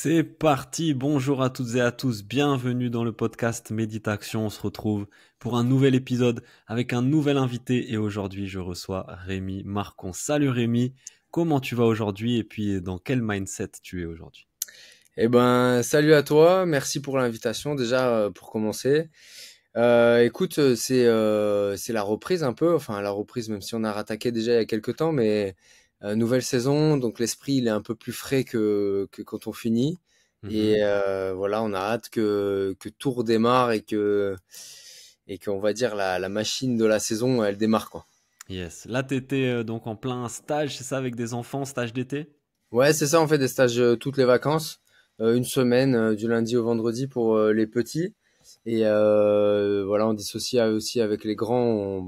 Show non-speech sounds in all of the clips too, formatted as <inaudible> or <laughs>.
C'est parti, bonjour à toutes et à tous, bienvenue dans le podcast Action, on se retrouve pour un nouvel épisode avec un nouvel invité et aujourd'hui je reçois Rémi Marcon. Salut Rémi, comment tu vas aujourd'hui et puis dans quel mindset tu es aujourd'hui Eh ben salut à toi, merci pour l'invitation déjà euh, pour commencer. Euh, écoute, euh, c'est la reprise un peu, enfin la reprise même si on a rattaqué déjà il y a quelques temps, mais euh, nouvelle saison, donc l'esprit il est un peu plus frais que, quand on finit. Mhm. Et euh, voilà, on a hâte que, tout redémarre et que et qu'on va dire la, machine de la saison elle démarre quoi. Yes. Là t'étais euh, donc en plein stage, c'est ça, avec des enfants, stage d'été. Ouais, c'est ça. On fait des stages toutes les vacances, une semaine du lundi au vendredi pour les petits. Et voilà, on dissocie aussi avec les grands.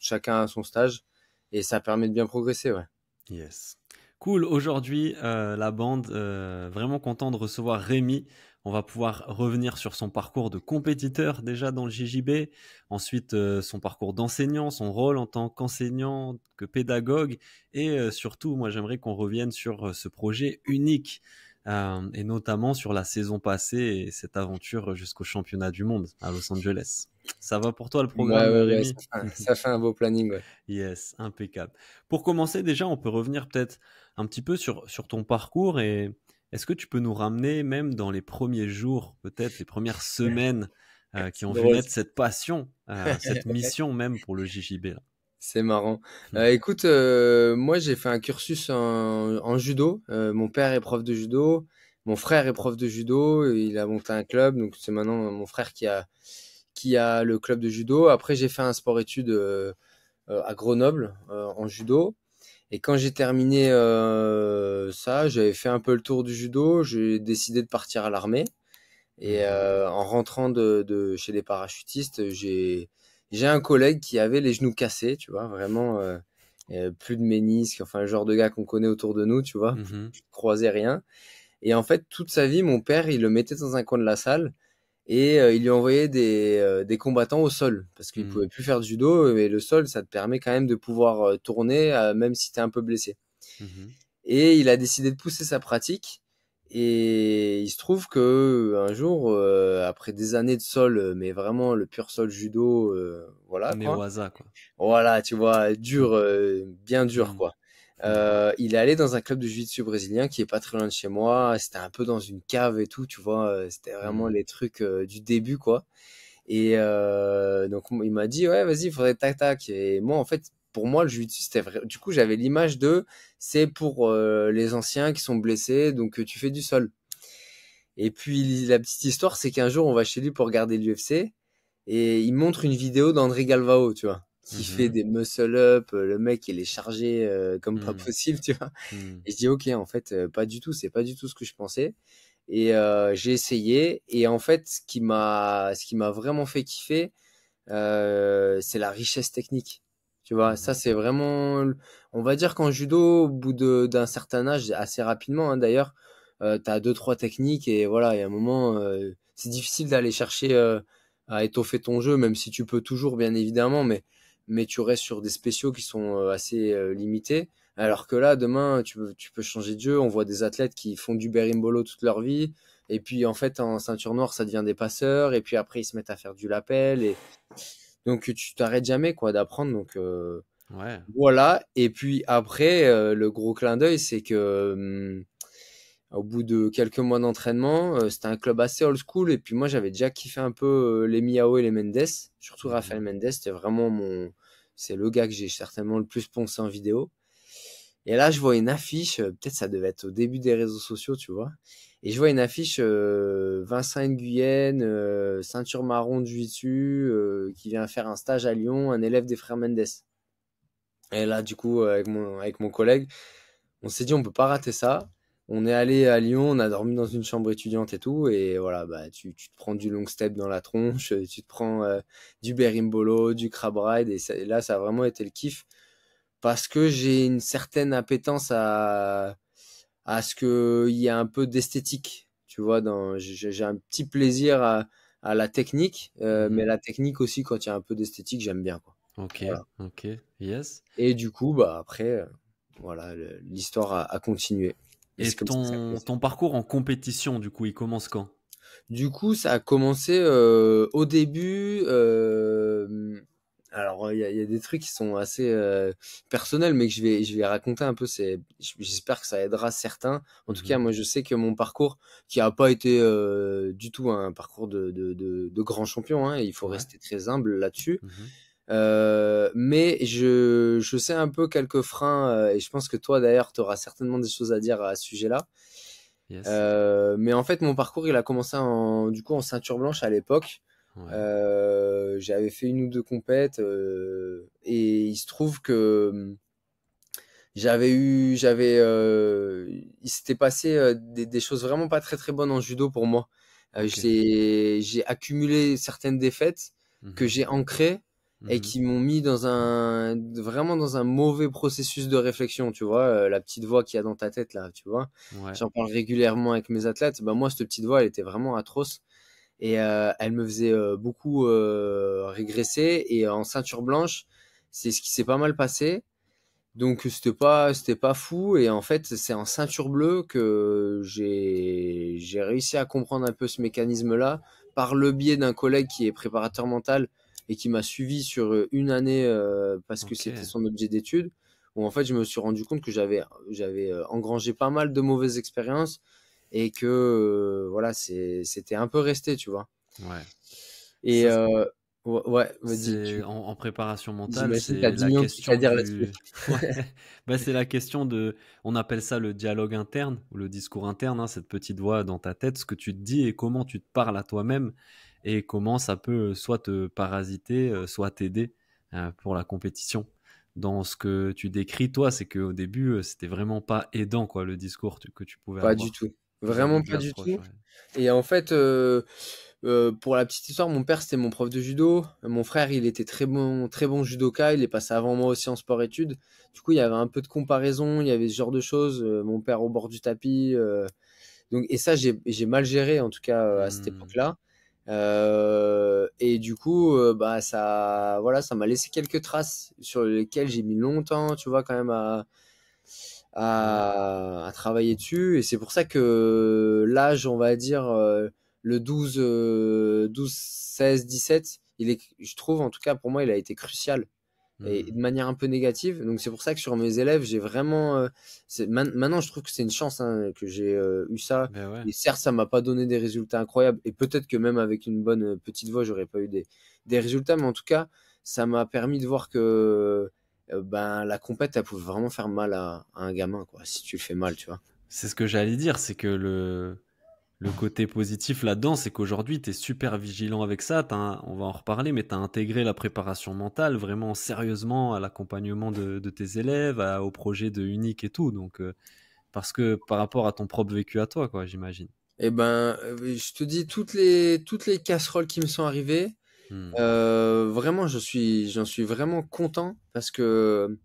chacun a son stage et ça permet de bien progresser, ouais. Yes. Cool. Aujourd'hui, euh, la bande, euh, vraiment content de recevoir Rémi. On va pouvoir revenir sur son parcours de compétiteur déjà dans le JJB, ensuite euh, son parcours d'enseignant, son rôle en tant qu'enseignant, que pédagogue, et surtout, moi j'aimerais qu'on revienne sur ce projet unique, et notamment sur la saison passée et cette aventure jusqu'au championnat du monde à Los Angeles. Ça va pour toi le programme Rémi ça, fait un beau planning. <laughs> Yes, impeccable. Pour commencer, déjà, on peut revenir peut-être un petit peu sur, ton parcours et est-ce que tu peux nous ramener même dans les premiers jours, peut-être les premières <laughs> semaines euh, qui ont vu naître cette passion, euh, cette <laughs> mission même pour le JJB C'est marrant. Mmh. Euh, écoute, moi j'ai fait un cursus en, judo. mon père est prof de judo, mon frère est prof de judo. Il a monté un club, donc c'est maintenant mon frère qui a qui a le club de judo. Après, j'ai fait un sport étude euh, euh, à Grenoble euh, en judo. Et quand j'ai terminé ça, j'avais fait un peu le tour du judo. J'ai décidé de partir à l'armée. Et mhm. en rentrant de, chez les parachutistes, j'ai j'ai un collègue qui avait les genoux cassés, tu vois, vraiment plus de ménisques, enfin le genre de gars qu'on connaît autour de nous, tu vois, croiser mhm. croisais rien. Et en fait, toute sa vie, mon père, il le mettait dans un coin de la salle et euh, il lui envoyait des, euh, des combattants au sol parce qu'il hmm. pouvait plus faire de judo mais le sol ça te permet quand même de pouvoir euh, tourner même si tu es un peu blessé. Mhm. Et il a décidé de pousser sa pratique et il se trouve que un jour après des années de sol mais vraiment le pur sol judo voilà mais au hasard quoi. Voilà, tu vois, dur hmm. bien dur hmm. quoi. Euh, il est allé dans un club de jiu-jitsu brésilien qui est pas très loin de chez moi. C'était un peu dans une cave et tout, tu vois. Euh, c'était vraiment mm. les trucs euh, du début, quoi. Et euh, donc il m'a dit ouais, vas-y, il faudrait tac tac. Et moi, en fait, pour moi, le jiu c'était vrai. Du coup, j'avais l'image de c'est pour les anciens qui sont blessés, donc tu fais du sol. Et puis la petite histoire, c'est qu'un jour, on va chez lui pour regarder l'UFC et il montre une vidéo d'André Galvao, tu vois qui mhm. fait des muscle up, euh, le mec il est chargé euh, comme pas mhm. possible, tu vois. Mhm. Et je dis ok, en fait, euh, pas du tout, c'est pas du tout ce que je pensais. Et euh, j'ai essayé, et en fait, ce qui m'a, ce qui m'a vraiment fait kiffer, c'est la richesse technique. Tu vois, ça c'est vraiment, on va dire qu'en judo, au bout d'un certain âge, assez rapidement hein, d'ailleurs, tu as deux trois techniques et voilà, il y a un moment, c'est difficile d'aller chercher à étoffer ton jeu, même si tu peux toujours bien évidemment, mais mais tu restes sur des spéciaux qui sont euh, assez euh, limités. Alors que là, demain, tu peux, changer de jeu. On voit des athlètes qui font du berimbolo toute leur vie. Et puis, en fait, en ceinture noire, ça devient des passeurs. Et puis après, ils se mettent à faire du lapel. Et... Donc, tu t'arrêtes jamais quoi d'apprendre. Donc, euh, ouais. voilà. Et puis après, le gros clin d'œil, c'est que hum, au bout de quelques mois d'entraînement. Euh, c'était un club assez old school et puis moi j'avais déjà kiffé un peu euh, les Miao et les Mendes, surtout mhm. Rafael Mendes, c'est vraiment mon c'est le gars que j'ai certainement le plus poncé en vidéo. Et là, je vois une affiche, euh, peut-être ça devait être au début des réseaux sociaux, tu vois. Et je vois une affiche Vincent Guyenne, ceinture marron du jiu qui vient faire un stage à Lyon, un élève des frères Mendes. Et là, du coup, avec mon, avec mon collègue, on s'est dit on peut pas rater ça on est allé à Lyon, on a dormi dans une chambre étudiante et tout, et voilà, bah, tu, te prends du long step dans la tronche, euh, tu te prends euh, du berimbolo, du crab ride, et, là, ça a vraiment été le kiff, parce que j'ai une certaine appétence à, à ce qu'il y ait un peu d'esthétique, tu vois, j'ai un petit plaisir à, la technique, euh, mhm. mais la technique aussi, quand il y a un peu d'esthétique, j'aime bien, quoi. Ok, ok, yes. Et du coup, bah, après, voilà, l'histoire a continué. Et, ton, parcours en compétition, du coup, il commence quand Du coup, ça a commencé euh, au début. Euh, alors, il y, a des trucs qui sont assez euh, personnels, mais que je vais, je vais raconter un peu. J'espère que ça aidera certains. En tout mmh cas, moi, je sais que mon parcours, qui n'a pas été du tout un parcours de, grand champion, hein, il faut rester très humble là-dessus. Mmh euh, mais je, je, sais un peu quelques freins, euh, et je pense que toi d'ailleurs, tu auras certainement des choses à dire à ce sujet-là. Euh, mais en fait, mon parcours, il a commencé en, du coup en ceinture blanche à l'époque. Euh, j'avais fait une ou deux compètes, et il se trouve que hum, j'avais eu, j'avais, il s'était passé des, des, choses vraiment pas très très bonnes en judo pour moi. J'ai J'ai accumulé certaines défaites mmh que j'ai ancrées et mhm. qui m'ont mis dans un vraiment dans un mauvais processus de réflexion, tu vois, euh, la petite voix qui y a dans ta tête là, tu vois. J'en parle régulièrement avec mes athlètes, Ben moi cette petite voix, elle était vraiment atroce et euh, elle me faisait euh, beaucoup régresser et en ceinture blanche, c'est ce qui s'est pas mal passé. Donc c'était pas c'était pas fou et en fait c'est en ceinture bleue que j'ai j'ai réussi à comprendre un peu ce mécanisme là par le biais d'un collègue qui est préparateur mental et qui m'a suivi sur euh, une année euh, parce que c'était son objet d'étude où en fait je me suis rendu compte que j'avais j'avais euh, engrangé pas mal de mauvaises expériences et que voilà c'était un peu resté tu vois ouais et ouais, en, en, préparation mentale c'est la question dire c'est la question de on appelle ça le dialogue interne ou le discours interne hein, cette petite voix dans ta tête ce que tu te dis et comment tu te parles à toi-même et comment ça peut euh, soit te parasiter, euh, soit t'aider euh, pour la compétition. Dans ce que tu décris, toi, c'est qu'au début, c'était vraiment pas aidant, quoi, le discours que tu pouvais pas Pas du tout. Vraiment pas du tout. Et en fait, pour la petite histoire, mon père c'était mon prof de judo. Mon frère, il était très bon, très bon judoka. Il est passé avant moi aussi en sport-études. Du coup, il y avait un peu de comparaison. Il y avait ce genre de choses. mon père au bord du tapis. donc, et ça, j'ai mal géré en tout cas à cette mmh. époque-là. Euh, et du coup, euh, bah ça, voilà, ça m'a laissé quelques traces sur lesquelles j'ai mis longtemps, tu vois, quand même à, à, à travailler dessus. Et c'est pour ça que l'âge, on va dire euh, le 12, 12, 16, 17, il est, je trouve, en tout cas pour moi, il a été crucial et hmm. de manière un peu négative. Donc c'est pour ça que sur mes élèves, j'ai vraiment. Euh, maintenant, je trouve que c'est une chance hein, que j'ai euh, eu ça. Ben et certes, ça m'a pas donné des résultats incroyables. Et peut-être que même avec une bonne euh, petite voix, j'aurais pas eu des, des résultats. Mais en tout cas, ça m'a permis de voir que ben la compète, elle pouvait vraiment faire mal à, un gamin, quoi, si tu le fais mal, tu vois. C'est ce que j'allais dire, c'est que le le côté positif là-dedans, c'est qu'aujourd'hui, tu es super vigilant avec ça. on va en reparler, mais tu as intégré la préparation mentale vraiment sérieusement à l'accompagnement de, tes élèves, au projet de Unique et tout. Donc, euh, parce que par rapport à ton propre vécu à toi, quoi, j'imagine. Eh ben, euh, je te dis toutes les toutes les casseroles qui me sont arrivées. Hmm. Euh, vraiment, je suis j'en suis vraiment content parce que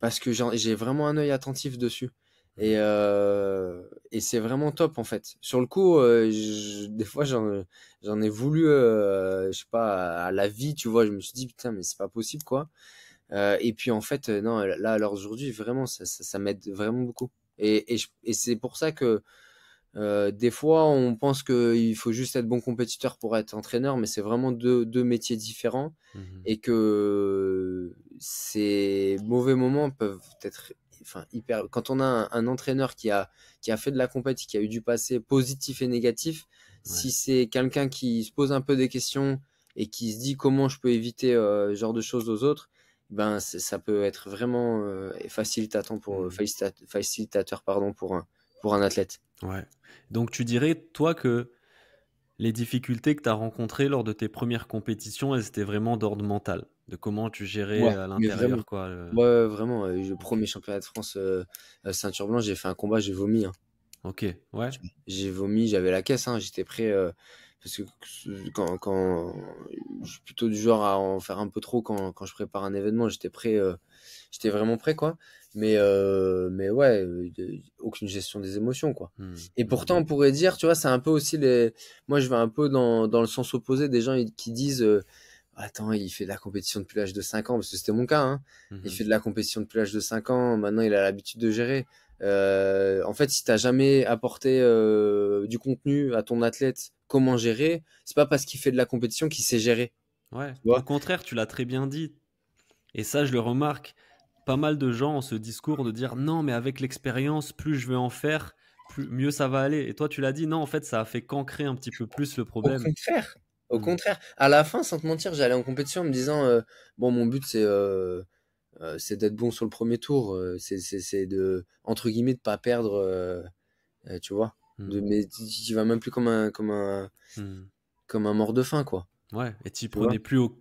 parce que j'ai vraiment un œil attentif dessus. Et, euh, et c'est vraiment top en fait. Sur le coup, euh, des fois j'en, j'en ai voulu, euh, je sais pas, à la vie, tu vois. Je me suis dit putain, mais c'est pas possible quoi. Euh, et puis en fait, euh, non, là, alors aujourd'hui, vraiment, ça, ça, m'aide vraiment beaucoup. Et, et, et, c'est pour ça que euh, des fois, on pense qu'il faut juste être bon compétiteur pour être entraîneur, mais c'est vraiment deux, deux métiers différents mmh et que ces mauvais moments peuvent être quand on a un, entraîneur qui a, fait de la compétition, qui a eu du passé positif et négatif, si c'est quelqu'un qui se pose un peu des questions et qui se dit comment je peux éviter euh, ce genre de choses aux autres, ben ça peut être vraiment euh, facilitateur pour mmh. facilitateur, un pour un athlète. Donc tu dirais toi que les difficultés que tu as rencontrées lors de tes premières compétitions, elles étaient vraiment d'ordre mental de comment tu gérais à l'intérieur. Quoi, Ouais, vraiment. Le premier championnat de France euh, euh, ceinture blanche, j'ai fait un combat, j'ai vomi. Hein. Ok, ouais. J'ai vomi, j'avais la caisse, hein, j'étais prêt. Euh, parce que quand, je suis plutôt du genre à en faire un peu trop quand, quand je prépare un événement, j'étais prêt, j'étais vraiment prêt quoi. Mais mais ouais, aucune gestion des émotions quoi. Mmh, Et mmh, pourtant on pourrait dire, tu vois, c'est un peu aussi les, moi je vais un peu dans, dans le sens opposé des gens qui disent attends, il fait de la compétition depuis l'âge de 5 ans, parce que c'était mon cas, hein. il mhm. fait de la compétition depuis l'âge de 5 ans, maintenant il a l'habitude de gérer. Euh, en fait, si tu n'as jamais apporté euh, du contenu à ton athlète, comment gérer, c'est pas parce qu'il fait de la compétition qu'il sait gérer. Au contraire, tu l'as très bien dit. Et ça, je le remarque. Pas mal de gens ont ce discours de dire non, mais avec l'expérience, plus je vais en faire, plus, mieux ça va aller. Et toi, tu l'as dit, non, en fait, ça a fait cancrer un petit peu plus le problème. Au faire au mmh. contraire, à la fin, sans te mentir, j'allais en compétition en me disant euh, bon, mon but euh, euh, c'est d'être bon sur le premier tour, c'est de entre guillemets de pas perdre, tu vois. De, mmh. mais tu vas même plus comme un comme un mmh. comme un mort de faim quoi. Ouais, et tu prenais plus au,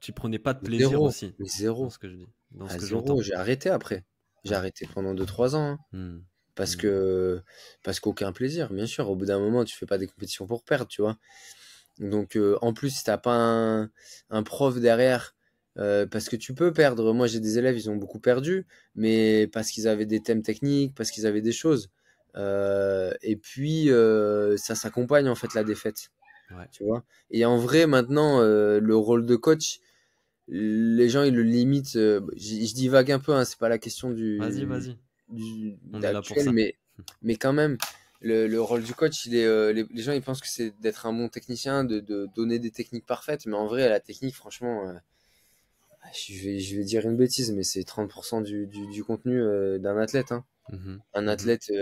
tu prenais pas de plaisir aussi. zéro, ce que je dis. Ah, j'ai arrêté après. J'ai arrêté pendant 2-3 ans. Hein. parce que parce qu'aucun plaisir bien sûr au bout d'un moment tu fais pas des compétitions pour perdre tu vois donc euh, en plus, si t'as pas un, prof derrière, euh, parce que tu peux perdre. Moi, j'ai des élèves, ils ont beaucoup perdu, mais parce qu'ils avaient des thèmes techniques, parce qu'ils avaient des choses. Euh, et puis, ça s'accompagne en fait la défaite. Tu vois. Et en vrai, maintenant, le rôle de coach, les gens ils le limitent. je divague un peu, hein, c'est pas la question du. Vas-y, vas-y. mais <laughs> mais quand même, le, le, rôle du coach, il est, euh, les, gens ils pensent que c'est d'être un bon technicien, de, donner des techniques parfaites, mais en vrai, la technique, franchement, euh, je, vais, je, vais, dire une bêtise, mais c'est 30% du, du, du, contenu euh, d'un athlète. Hein. Mhm. Un mhm. athlète,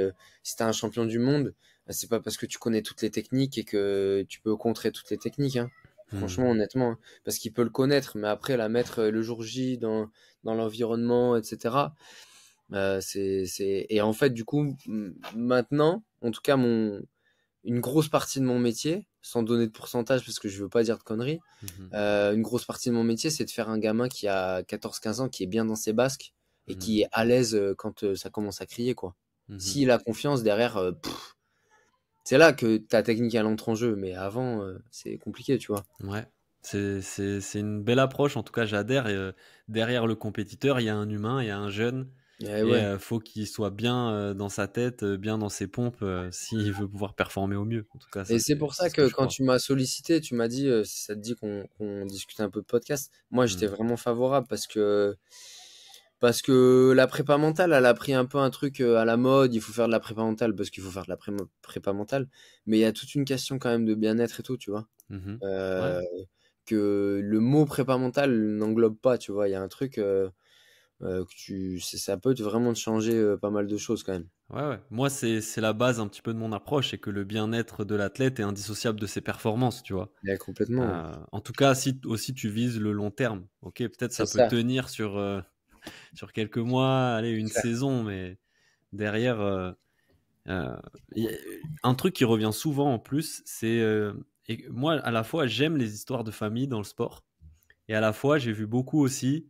si t'es un champion du monde, bah, c'est pas parce que tu connais toutes les techniques et que tu peux contrer toutes les techniques. Hein. Mhm. Franchement, honnêtement, hein, parce qu'il peut le connaître, mais après la mettre le jour J dans, dans l'environnement, etc. Euh, c'est, c'est... Et en fait, du coup, maintenant, en tout cas, mon... une grosse partie de mon métier, sans donner de pourcentage parce que je veux pas dire de conneries, mhm. euh, une grosse partie de mon métier, c'est de faire un gamin qui a 14-15 ans, qui est bien dans ses basques et mhm. qui est à l'aise euh, quand ça commence à crier, quoi. Mhm. S'il a confiance derrière, c'est là que ta technique elle entre en jeu, mais avant, c'est compliqué, tu vois. Ouais. C'est, c'est, c'est une belle approche, en tout cas j'adhère derrière le compétiteur, il y a un humain, il y a un jeune, eh il euh, faut qu'il soit bien euh, dans sa tête, euh, bien dans ses pompes, <laughs> s'il veut pouvoir performer au mieux. En tout cas, et c'est pour ça que, quand tu m'as sollicité, tu m'as dit, si ça te dit qu'on discutait discute un peu de podcast, moi j'étais mmh. vraiment favorable parce que parce que la prépa mentale, elle a pris un peu un truc à la mode, il faut faire de la prépa mentale parce qu'il faut faire de la prépa mentale, mais il y a toute une question quand même de bien-être et tout, tu vois. Mmh que le mot prépa mentale n'englobe pas, tu vois, il y a un truc, euh, que tu, ça peut vraiment te changer euh, pas mal de choses quand même. Moi, c'est la base un petit peu de mon approche, et que le bien-être de l'athlète est indissociable de ses performances, tu vois. complètement. Euh, en tout cas, si aussi tu vises le long terme, ok, peut-être ça peut tenir sur, <laughs> sur quelques mois, une saison, mais derrière, un truc qui revient souvent en plus, c'est moi, à la fois, j'aime les histoires de famille dans le sport, et à la fois, j'ai vu beaucoup aussi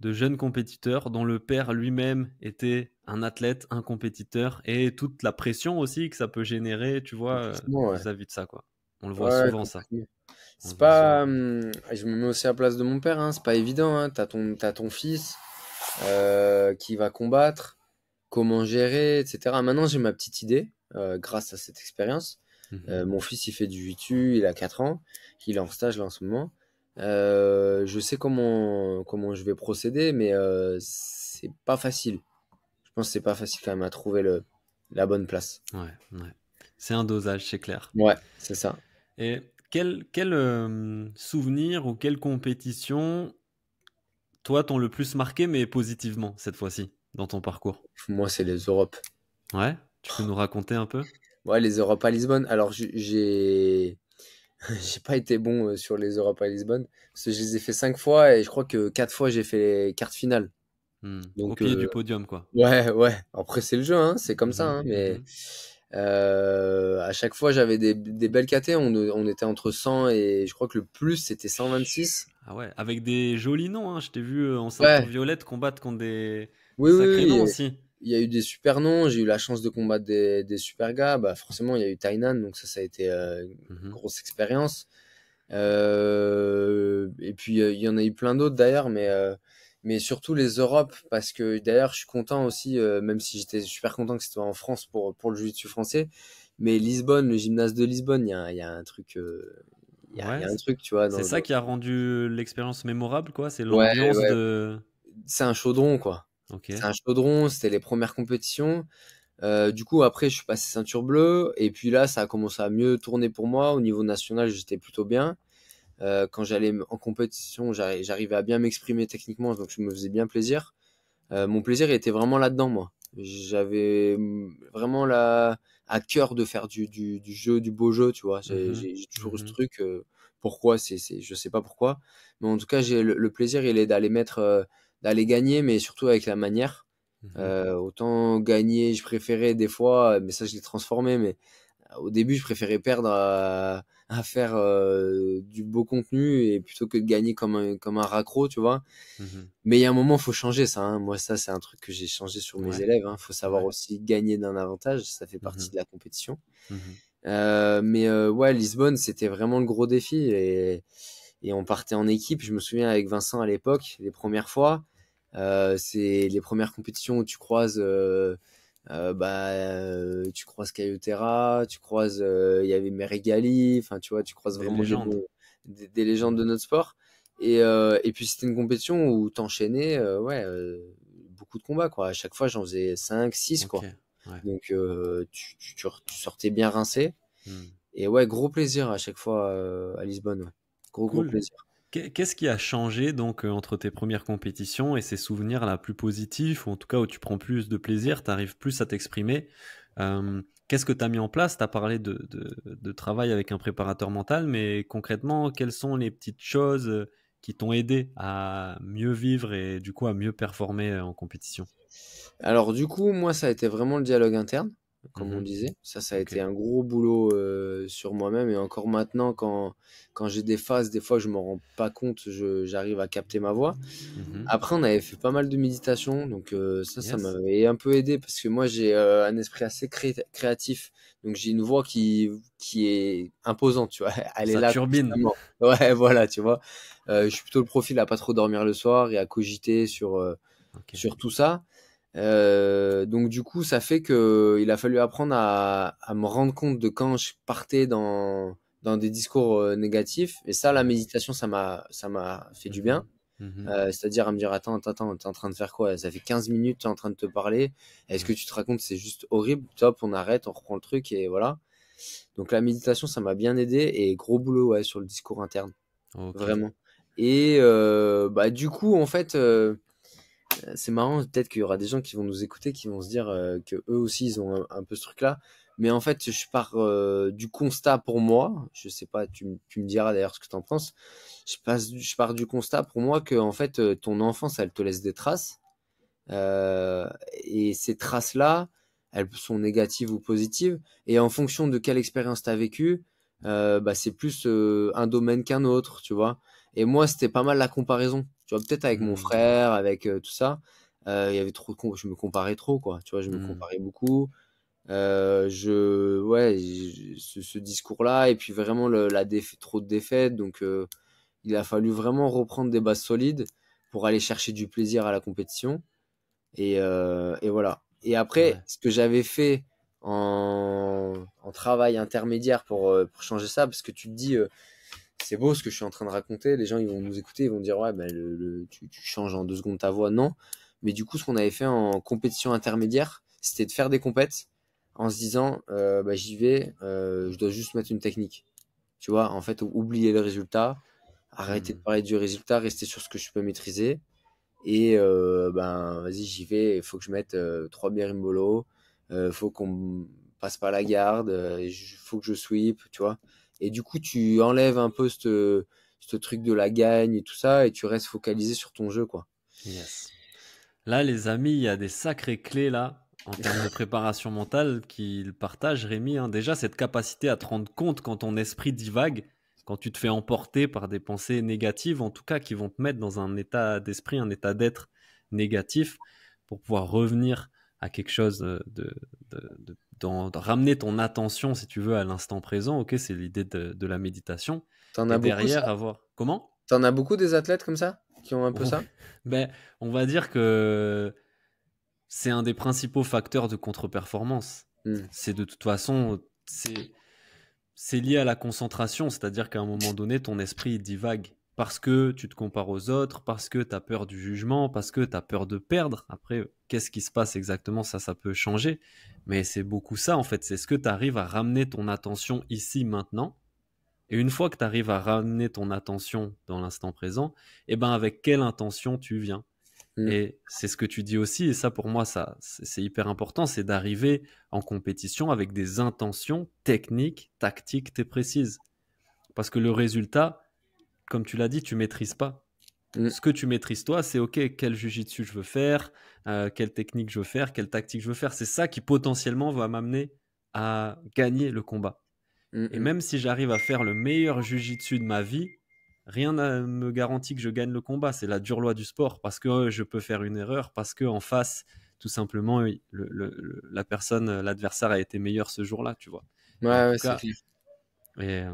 de jeunes compétiteurs dont le père lui-même était un athlète, un compétiteur, et toute la pression aussi que ça peut générer, tu vois, euh, vis-à-vis de ça, quoi. On le voit souvent, ça. C'est pas. Hum, je me mets aussi à la place de mon père, hein, c'est pas évident. Hein. Tu ton, as ton fils euh, qui va combattre, comment gérer, etc. Maintenant, j'ai ma petite idée euh, grâce à cette expérience. Mmh mon fils, il fait du jiu il a 4 ans, il est en stage là en ce moment. Euh, je sais comment, comment je vais procéder, mais euh, c'est pas facile. Je pense que c'est pas facile quand même à trouver le, la bonne place. Ouais, C'est un dosage, c'est clair. Ouais, c'est ça. Et quel, quel euh, souvenir ou quelle compétition, toi, t'ont le plus marqué, mais positivement cette fois-ci, dans ton parcours Moi, c'est les Europes. Ouais, tu peux nous raconter un peu Ouais, les Europes à Lisbonne. Alors, j'ai <laughs> j'ai pas été bon euh, sur les à Lisbonne. Parce que je les ai fait cinq fois et je crois que quatre fois j'ai fait les cartes finales. Hmm. Donc, Au pied euh, du podium, quoi. Ouais, ouais. Après, c'est le jeu, hein. c'est comme ça. Mhm, hein, mais mhm. euh, à chaque fois, j'avais des, des, belles KT. On, on, était entre 100 et je crois que le plus, c'était 126. Ah ouais, avec des jolis noms. Hein. Je t'ai vu en violette combattre contre des, oui, sacrés noms aussi il y a eu des super noms, j'ai eu la chance de combattre des, super gars. Bah, forcément, il y a eu Tainan, donc ça, ça a été euh, une mhm. grosse expérience. Euh, et puis, il y en a eu plein d'autres d'ailleurs, mais, euh, mais surtout les Europes, parce que d'ailleurs, je suis content aussi, même si j'étais super content que c'était en France pour, pour le jiu-jitsu français, mais Lisbonne, le gymnase de Lisbonne, il y a, un truc. un truc, tu vois. C'est ça qui a rendu l'expérience mémorable, quoi. C'est l'ambiance de. C'est un chaudron, quoi. C'est un chaudron, c'était les premières compétitions. Euh, du coup, après, je suis passé ceinture bleue. Et puis là, ça a commencé à mieux tourner pour moi. Au niveau national, j'étais plutôt bien. Euh, quand j'allais en compétition, j'arrivais à bien m'exprimer techniquement, donc je me faisais bien plaisir. Euh, mon plaisir était vraiment là-dedans, moi. J'avais vraiment la... à cœur de faire du, jeu, du beau jeu, tu vois. J'ai mmh toujours ce mmh truc. pourquoi c'est Je sais pas pourquoi. Mais en tout cas, j'ai le, le, plaisir, il est d'aller mettre d'aller gagner, mais surtout avec la manière. Mmh. Euh, autant gagner, je préférais des fois, euh, mais ça je l'ai transformé, mais euh, au début je préférais perdre à, faire du beau contenu et plutôt que de gagner comme un, comme un raccro, tu vois. Mmh mais il y a un moment, il faut changer ça. Hein. Moi, ça c'est un truc que j'ai changé sur mes élèves. Hein. faut savoir aussi gagner d'un avantage, ça fait partie mmh de la compétition. mais ouais, Lisbonne, c'était vraiment le gros défi et, et on partait en équipe. Je me souviens avec Vincent à l'époque, les premières fois euh, c'est les premières compétitions où tu croises euh, euh, bah tu croises Cayotera, tu croises il y avait Merigali enfin tu vois, tu croises vraiment des légendes, de notre sport. Et, puis c'était une compétition où t'enchaînais ouais beaucoup de combats quoi. À chaque fois j'en faisais 5 6 quoi. Donc tu, sortais bien rincé. Hmm. Et ouais, gros plaisir à chaque fois à Lisbonne. Gros gros plaisir. Qu'est-ce qui a changé donc euh, entre tes premières compétitions et ces souvenirs là plus positifs, ou en tout cas où tu prends plus de plaisir, tu arrives plus à t'exprimer euh, Qu'est-ce que tu as mis en place Tu as parlé de, travail avec un préparateur mental, mais concrètement, quelles sont les petites choses euh, qui t'ont aidé à mieux vivre et du coup à mieux performer en compétition Alors du coup, moi, ça a été vraiment le dialogue interne comme on mhm. disait. Ça, ça a été un gros boulot euh, sur moi-même. Et encore maintenant, quand, quand j'ai des phases, des fois, je m'en rends pas compte, j'arrive à capter ma voix. Mhm. Après, on avait fait pas mal de méditation. Donc, euh, ça, ça m'avait un peu aidé parce que moi, j'ai euh, un esprit assez créatif. Donc, j'ai une voix qui, qui est imposante, tu vois. <laughs> Elle ça est là. turbine. Ouais, <laughs> voilà, tu vois. je suis plutôt le profil à pas trop dormir le soir et à cogiter sur, sur tout ça. Euh, donc du coup, ça fait que euh, il a fallu apprendre à, me rendre compte de quand je partais dans dans des discours euh, négatifs. Et ça, la mhm. méditation, ça m'a ça m'a fait du bien. Mhm. Mhm. C'est-à-dire à me dire attends attends attends t'es en train de faire quoi ça fait 15 minutes t'es en train de te parler est-ce que tu te racontes c'est juste horrible top on arrête on reprend le truc et voilà donc la méditation ça m'a bien aidé et gros boulot ouais sur le discours interne vraiment et bah du coup en fait euh, c'est marrant, peut-être qu'il y aura des gens qui vont nous écouter, qui vont se dire euh, que eux aussi ils ont un, peu ce truc-là. Mais en fait, je pars euh, du constat pour moi. Je sais pas, tu, tu me diras d'ailleurs ce que tu en penses. Je, passe, je pars du constat pour moi que en fait, ton enfance, elle te laisse des traces. et ces traces-là, elles sont négatives ou positives. Et en fonction de quelle expérience tu as vécue, bah, c'est plus un domaine qu'un autre, tu vois. Et moi, c'était pas mal la comparaison tu vois, peut-être avec mon mmh. frère, avec tout ça, il y avait trop je me comparais trop, quoi. Tu vois, je me mmh. comparais beaucoup. je, ouais, ce, discours-là, et puis vraiment la trop de défaites. Donc, il a fallu vraiment reprendre des bases solides pour aller chercher du plaisir à la compétition. Et, voilà. Et après, ce que j'avais fait en, travail intermédiaire pour, pour changer ça, parce que tu te dis, c'est beau ce que je suis en train de raconter. Les gens, ils vont nous écouter, ils vont dire, ouais, ben, tu, changes en deux secondes ta voix. Non. Mais du coup, ce qu'on avait fait en compétition intermédiaire, c'était de faire des compètes en se disant, euh, bah, j'y vais, euh, je dois juste mettre une technique. Tu vois, en fait, oublier le résultat, arrêter de hmm. parler du résultat, rester sur ce que je peux maîtriser. Et euh, ben, vas-y, j'y vais, il faut que je mette trois imbolo, il faut qu'on passe pas la garde, il faut que je sweep, tu vois. Et du coup, tu enlèves un peu ce truc de la gagne et tout ça, et tu restes focalisé sur ton jeu, quoi. Yes. Là, les amis, il y a des sacrées clés là en termes de préparation mentale qu'il partage, Rémi. Hein. Déjà, cette capacité à te rendre compte quand ton esprit divague, quand tu te fais emporter par des pensées négatives, en tout cas qui vont te mettre dans un état d'esprit, un état d'être négatif, pour pouvoir revenir à quelque chose euh, de, de, de ramener ton attention, si tu veux, à l'instant présent. Ok, c'est l'idée de, la méditation. T'en as derrière à voir Comment T'en as beaucoup des athlètes comme ça qui ont un peu ça <laughs> ben, on va dire que c'est un des principaux facteurs de contre-performance. Hmm. C'est de toute façon, c'est lié à la concentration, c'est-à-dire qu'à un moment donné, ton esprit divague parce que tu te compares aux autres, parce que tu as peur du jugement, parce que tu as peur de perdre. Après, qu'est-ce qui se passe exactement Ça, ça peut changer. Mais c'est beaucoup ça, en fait. C'est ce que tu arrives à ramener ton attention ici, maintenant. Et une fois que tu arrives à ramener ton attention dans l'instant présent, eh ben avec quelle intention tu viens mmh. Et c'est ce que tu dis aussi, et ça pour moi, ça c'est hyper important, c'est d'arriver en compétition avec des intentions techniques, tactiques, très précises. Parce que le résultat, comme tu l'as dit, tu maîtrises pas. Mm. Ce que tu maîtrises toi, c'est OK, quel jujitsu je veux faire, euh, quelle technique je veux faire, quelle tactique je veux faire. C'est ça qui potentiellement va m'amener à gagner le combat. Mm, et mm. même si j'arrive à faire le meilleur jujitsu de ma vie, rien ne me garantit que je gagne le combat. C'est la dure loi du sport parce que oh, je peux faire une erreur, parce que en face, tout simplement, le, la personne, l'adversaire a été meilleur ce jour-là, tu vois. Ouais, c'est euh,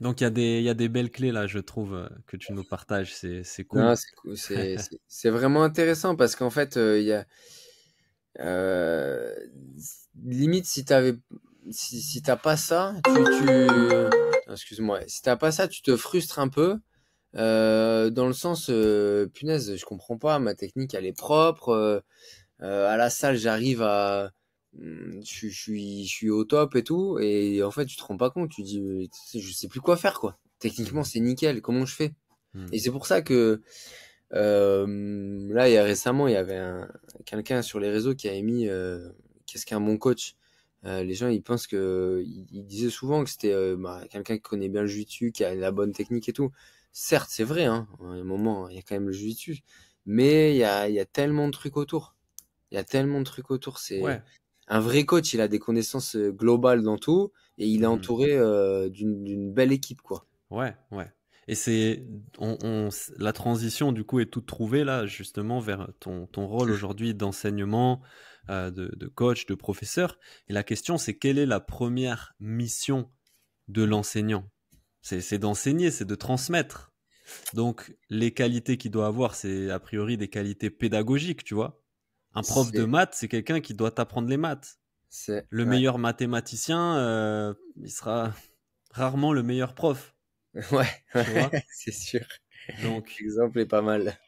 donc il y, a des, y a des belles clés là, je trouve, euh, que tu nous partages. C'est, c'est cool. <laughs> c'est, vraiment intéressant parce qu'en fait, euh, il y a. Euh, limite, si t'avais. Si, si t'as pas ça, tu. tu... Excuse-moi. Si t'as pas ça, tu te frustres un peu. Euh, dans le sens, euh, punaise, je comprends pas, ma technique elle est propre. à la salle, j'arrive à Mmh, je, suis, au top et tout. Et en fait, tu te rends pas compte. Tu dis, je sais plus quoi faire, quoi. Techniquement, mmh. c'est nickel. Comment je fais mmh. Et c'est pour ça que euh, là, il y a récemment, il y avait quelqu'un sur les réseaux qui a émis euh, Qu'est-ce qu'un bon coach euh, Les gens, ils pensent que. Ils, disaient souvent que c'était bah, quelqu'un qui connaît bien le jiu qui a la bonne technique et tout. Certes, c'est vrai, hein, un moment, il y a quand même le jiu Mais il y a, tellement de trucs autour il y a tellement de trucs autour c'est un vrai coach, il a des connaissances euh, globales dans tout et il est hmm. entouré euh, d'une belle équipe, quoi. Ouais, ouais. Et c'est la transition du coup est toute trouvée là justement vers ton, ton rôle <laughs> aujourd'hui d'enseignement, euh, de, de, coach, de professeur. Et la question c'est quelle est la première mission de l'enseignant C'est d'enseigner, c'est de transmettre. Donc les qualités qu'il doit avoir, c'est a priori des qualités pédagogiques, tu vois. Un prof de maths, c'est quelqu'un qui doit t'apprendre les maths. le meilleur mathématicien, euh, il sera rarement le meilleur prof. <laughs> Ouais, <laughs> c'est sûr. Donc, l'exemple est pas mal.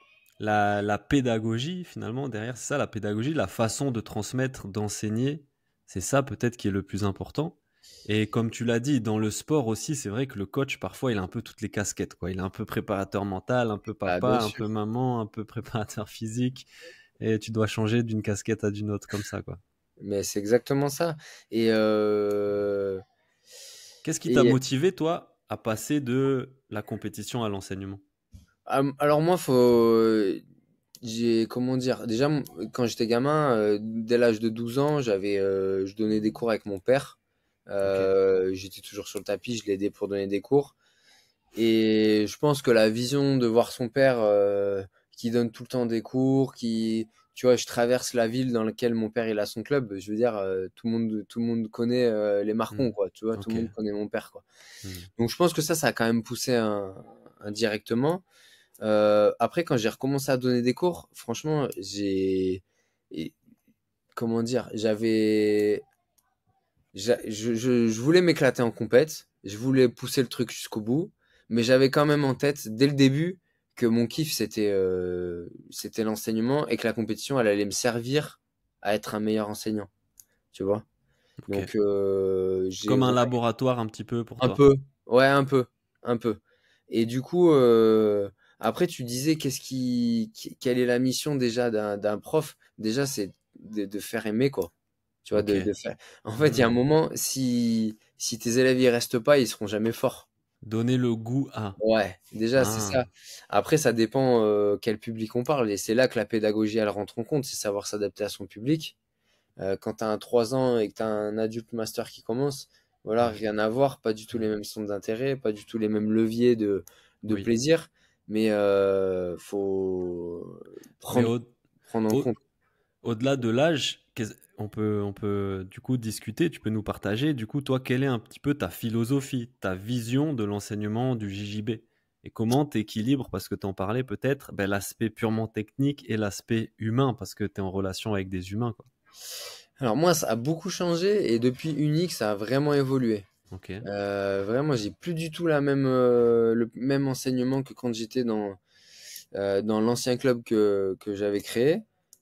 La, pédagogie, finalement, derrière, c'est ça, la pédagogie, la façon de transmettre, d'enseigner, c'est ça peut-être qui est le plus important. Et comme tu l'as dit, dans le sport aussi, c'est vrai que le coach, parfois, il a un peu toutes les casquettes. Quoi. Il est un peu préparateur mental, un peu ah, papa, un peu maman, un peu <laughs> préparateur physique et tu dois changer d'une casquette à d'une autre comme ça, quoi. Mais c'est exactement ça. Et euh, qu'est-ce qui t'a motivé, toi, à passer de la compétition à l'enseignement ah, Alors moi, faut euh, j'ai comment dire déjà quand j'étais gamin euh, dès l'âge de 12 ans j'avais je donnais des cours avec mon père j'étais toujours sur le tapis je l'aidais pour donner des cours et je pense que la vision de voir son père qui donne tout le temps des cours, qui, tu vois, je traverse la ville dans laquelle mon père il a son club. Je veux dire, euh, tout le monde, tout le monde connaît euh, les Marcons, mm. quoi. Tu vois, tout le monde connaît mon père, quoi. Mm. Donc je pense que ça, ça a quand même poussé indirectement. Euh, après, quand j'ai recommencé à donner des cours, franchement, j'ai, comment dire, j'avais, je, je, voulais m'éclater en compète, je voulais pousser le truc jusqu'au bout, mais j'avais quand même en tête dès le début que mon kiff c'était euh, c'était l'enseignement et que la compétition elle allait me servir à être un meilleur enseignant tu vois donc euh, comme un laboratoire un petit peu pour un peu ouais un peu un peu et du coup euh, après tu disais qu'est-ce qui quelle est la mission déjà d'un prof déjà c'est de, faire aimer quoi tu vois de, faire en fait il y a un hmm. moment si si tes élèves y restent pas ils seront jamais forts Donner le goût à. Ouais, déjà, c'est ah. ça. Après, ça dépend euh, quel public on parle. Et c'est là que la pédagogie, elle rentre en compte, c'est savoir s'adapter à son public. Euh, quand tu as un 3 ans et que tu as un adulte master qui commence, voilà, rien à voir, pas du tout les mêmes sons d'intérêt, pas du tout les mêmes leviers de, de plaisir. Mais euh, faut prendre, prendre en compte au-delà de l'âge, on peut, on peut du coup discuter, tu peux nous partager, du coup, toi, quelle est un petit peu ta philosophie, ta vision de l'enseignement du JJB et comment tu équilibres, parce que tu en parlais peut-être, ben, l'aspect purement technique et l'aspect humain, parce que tu es en relation avec des humains. Alors moi, ça a beaucoup changé et depuis Unique, ça a vraiment évolué. Euh, vraiment, j'ai plus du tout la même, euh, le même enseignement que quand j'étais dans, euh, dans l'ancien club que j'avais créé.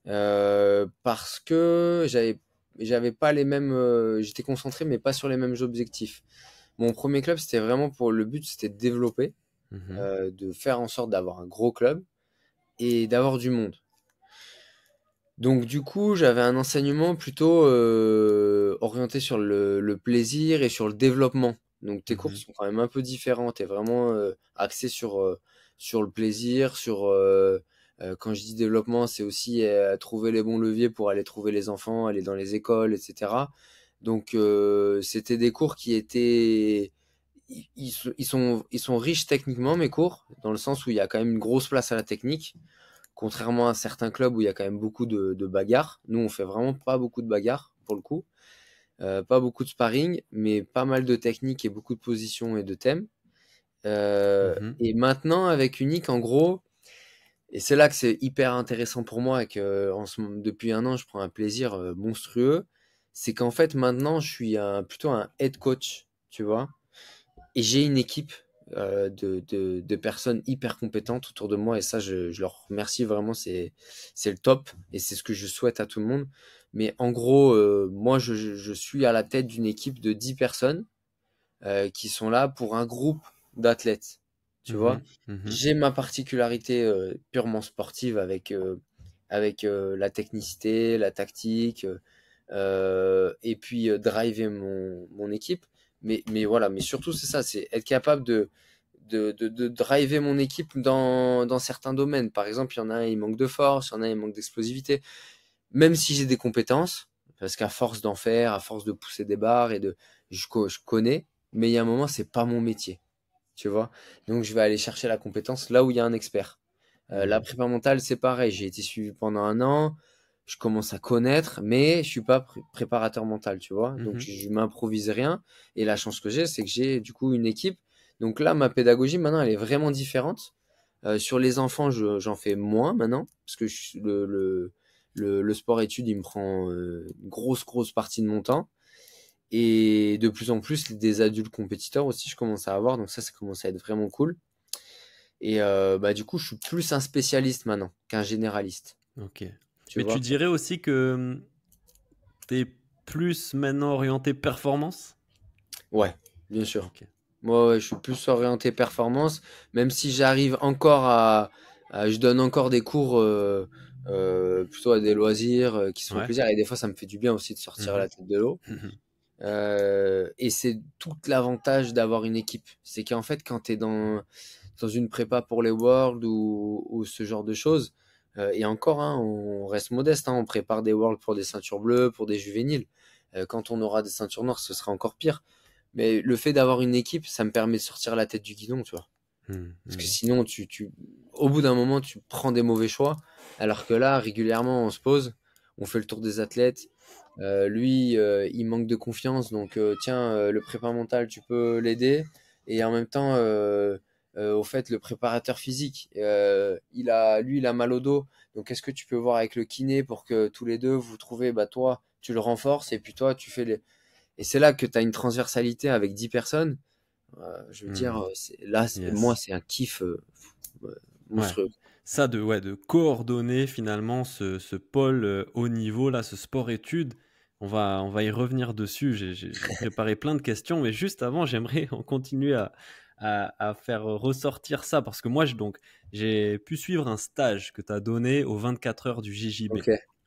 Euh, parce que j'avais j'avais pas les mêmes euh, j'étais concentré mais pas sur les mêmes objectifs mon premier club c'était vraiment pour le but c'était de développer mhm. euh, de faire en sorte d'avoir un gros club et d'avoir du monde donc du coup j'avais un enseignement plutôt orienté sur le, plaisir et sur le développement donc tes courses cours mhm. sont quand même un peu différents t'es vraiment axé sur sur le plaisir sur euh, quand je dis développement, c'est aussi euh, trouver les bons leviers pour aller trouver les enfants, aller dans les écoles, etc. Donc euh, c'était des cours qui étaient ils, sont, ils sont riches techniquement, mes cours, dans le sens où il y a quand même une grosse place à la technique, contrairement à certains clubs où il y a quand même beaucoup de, de bagarres. Nous, on fait vraiment pas beaucoup de bagarres, pour le coup. Euh, pas beaucoup de sparring, mais pas mal de techniques et beaucoup de positions et de thèmes. Euh, mmh Et maintenant, avec Unique, en gros, et c'est là que c'est hyper intéressant pour moi et que depuis un an, je prends un plaisir monstrueux. C'est qu'en fait, maintenant, je suis plutôt un head coach, tu vois. Et j'ai une équipe de, personnes hyper compétentes autour de moi. Et ça, je, leur remercie vraiment. C'est le top. Et c'est ce que je souhaite à tout le monde. Mais en gros, moi, je, suis à la tête d'une équipe de 10 personnes qui sont là pour un groupe d'athlètes tu mmh vois. Mmh j'ai ma particularité purement sportive avec, avec la technicité, la tactique, et puis driver mon, mon, équipe. Mais, mais voilà, mais surtout, c'est ça, c'est être capable de, de, de, driver mon équipe dans, dans certains domaines. Par exemple, il y en a un, il manque de force, il y en a un, il manque d'explosivité. Même si j'ai des compétences, parce qu'à force d'en faire, à force de pousser des barres et de, je, je connais, mais il y a un moment, c'est pas mon métier tu vois. Donc je vais aller chercher la compétence là où il y a un expert. Euh, mmh. la prépa mentale, c'est pareil. J'ai été suivi pendant un an. Je commence à connaître, mais je suis pas préparateur mental, tu vois. Donc mmh. je, ne m'improvise rien. Et la chance que j'ai, c'est que j'ai du coup une équipe. Donc là, ma pédagogie maintenant, elle est vraiment différente. Euh, sur les enfants, j'en fais moins maintenant parce que le, sport études, il me prend euh, une grosse grosse partie de mon temps. Et de plus en plus, des adultes compétiteurs aussi, je commence à avoir. Donc ça, ça commence à être vraiment cool. Et euh, bah, du coup, je suis plus un spécialiste maintenant qu'un généraliste. Ok. Mais tu dirais aussi que hum, tu es plus maintenant orienté performance Ouais, bien sûr. Moi, je suis plus orienté performance, même si j'arrive encore à, Je donne encore des cours euh, euh, plutôt à des loisirs qui sont ouais. plaisir. Et des fois, ça me fait du bien aussi de sortir mmh la tête de l'eau. Mmh euh, et c'est tout l'avantage d'avoir une équipe. C'est qu'en fait, quand tu es dans, dans une prépa pour les Worlds ou, ce genre de choses, euh, et encore, hein, on reste modeste, hein, on prépare des Worlds pour des ceintures bleues, pour des juvéniles. Euh, quand on aura des ceintures noires, ce sera encore pire. Mais le fait d'avoir une équipe, ça me permet de sortir la tête du guidon, tu vois. Mmh, mmh. Parce que sinon, tu, tu, au bout d'un moment, tu prends des mauvais choix. Alors que là, régulièrement, on se pose, on fait le tour des athlètes, euh, lui, euh, il manque de confiance, donc euh, tiens, le prépa mental, tu peux l'aider. Et en même temps, au fait, le préparateur physique, il a, lui, il a mal au dos. Donc, est-ce que tu peux voir avec le kiné pour que tous les deux, vous trouvez, bah, toi, tu le renforces et puis toi, tu fais les. Et c'est là que tu as une transversalité avec 10 personnes. je veux dire, mmh. là, moi, c'est un kiff monstrueux. ça de, de coordonner finalement ce, pôle haut niveau, là, ce sport-études on va, on va y revenir dessus. J'ai préparé plein de questions, mais juste avant, <laughs> j'aimerais en continuer à, faire ressortir ça parce que moi, donc, j'ai pu suivre un stage que tu as donné aux 24 heures du JJB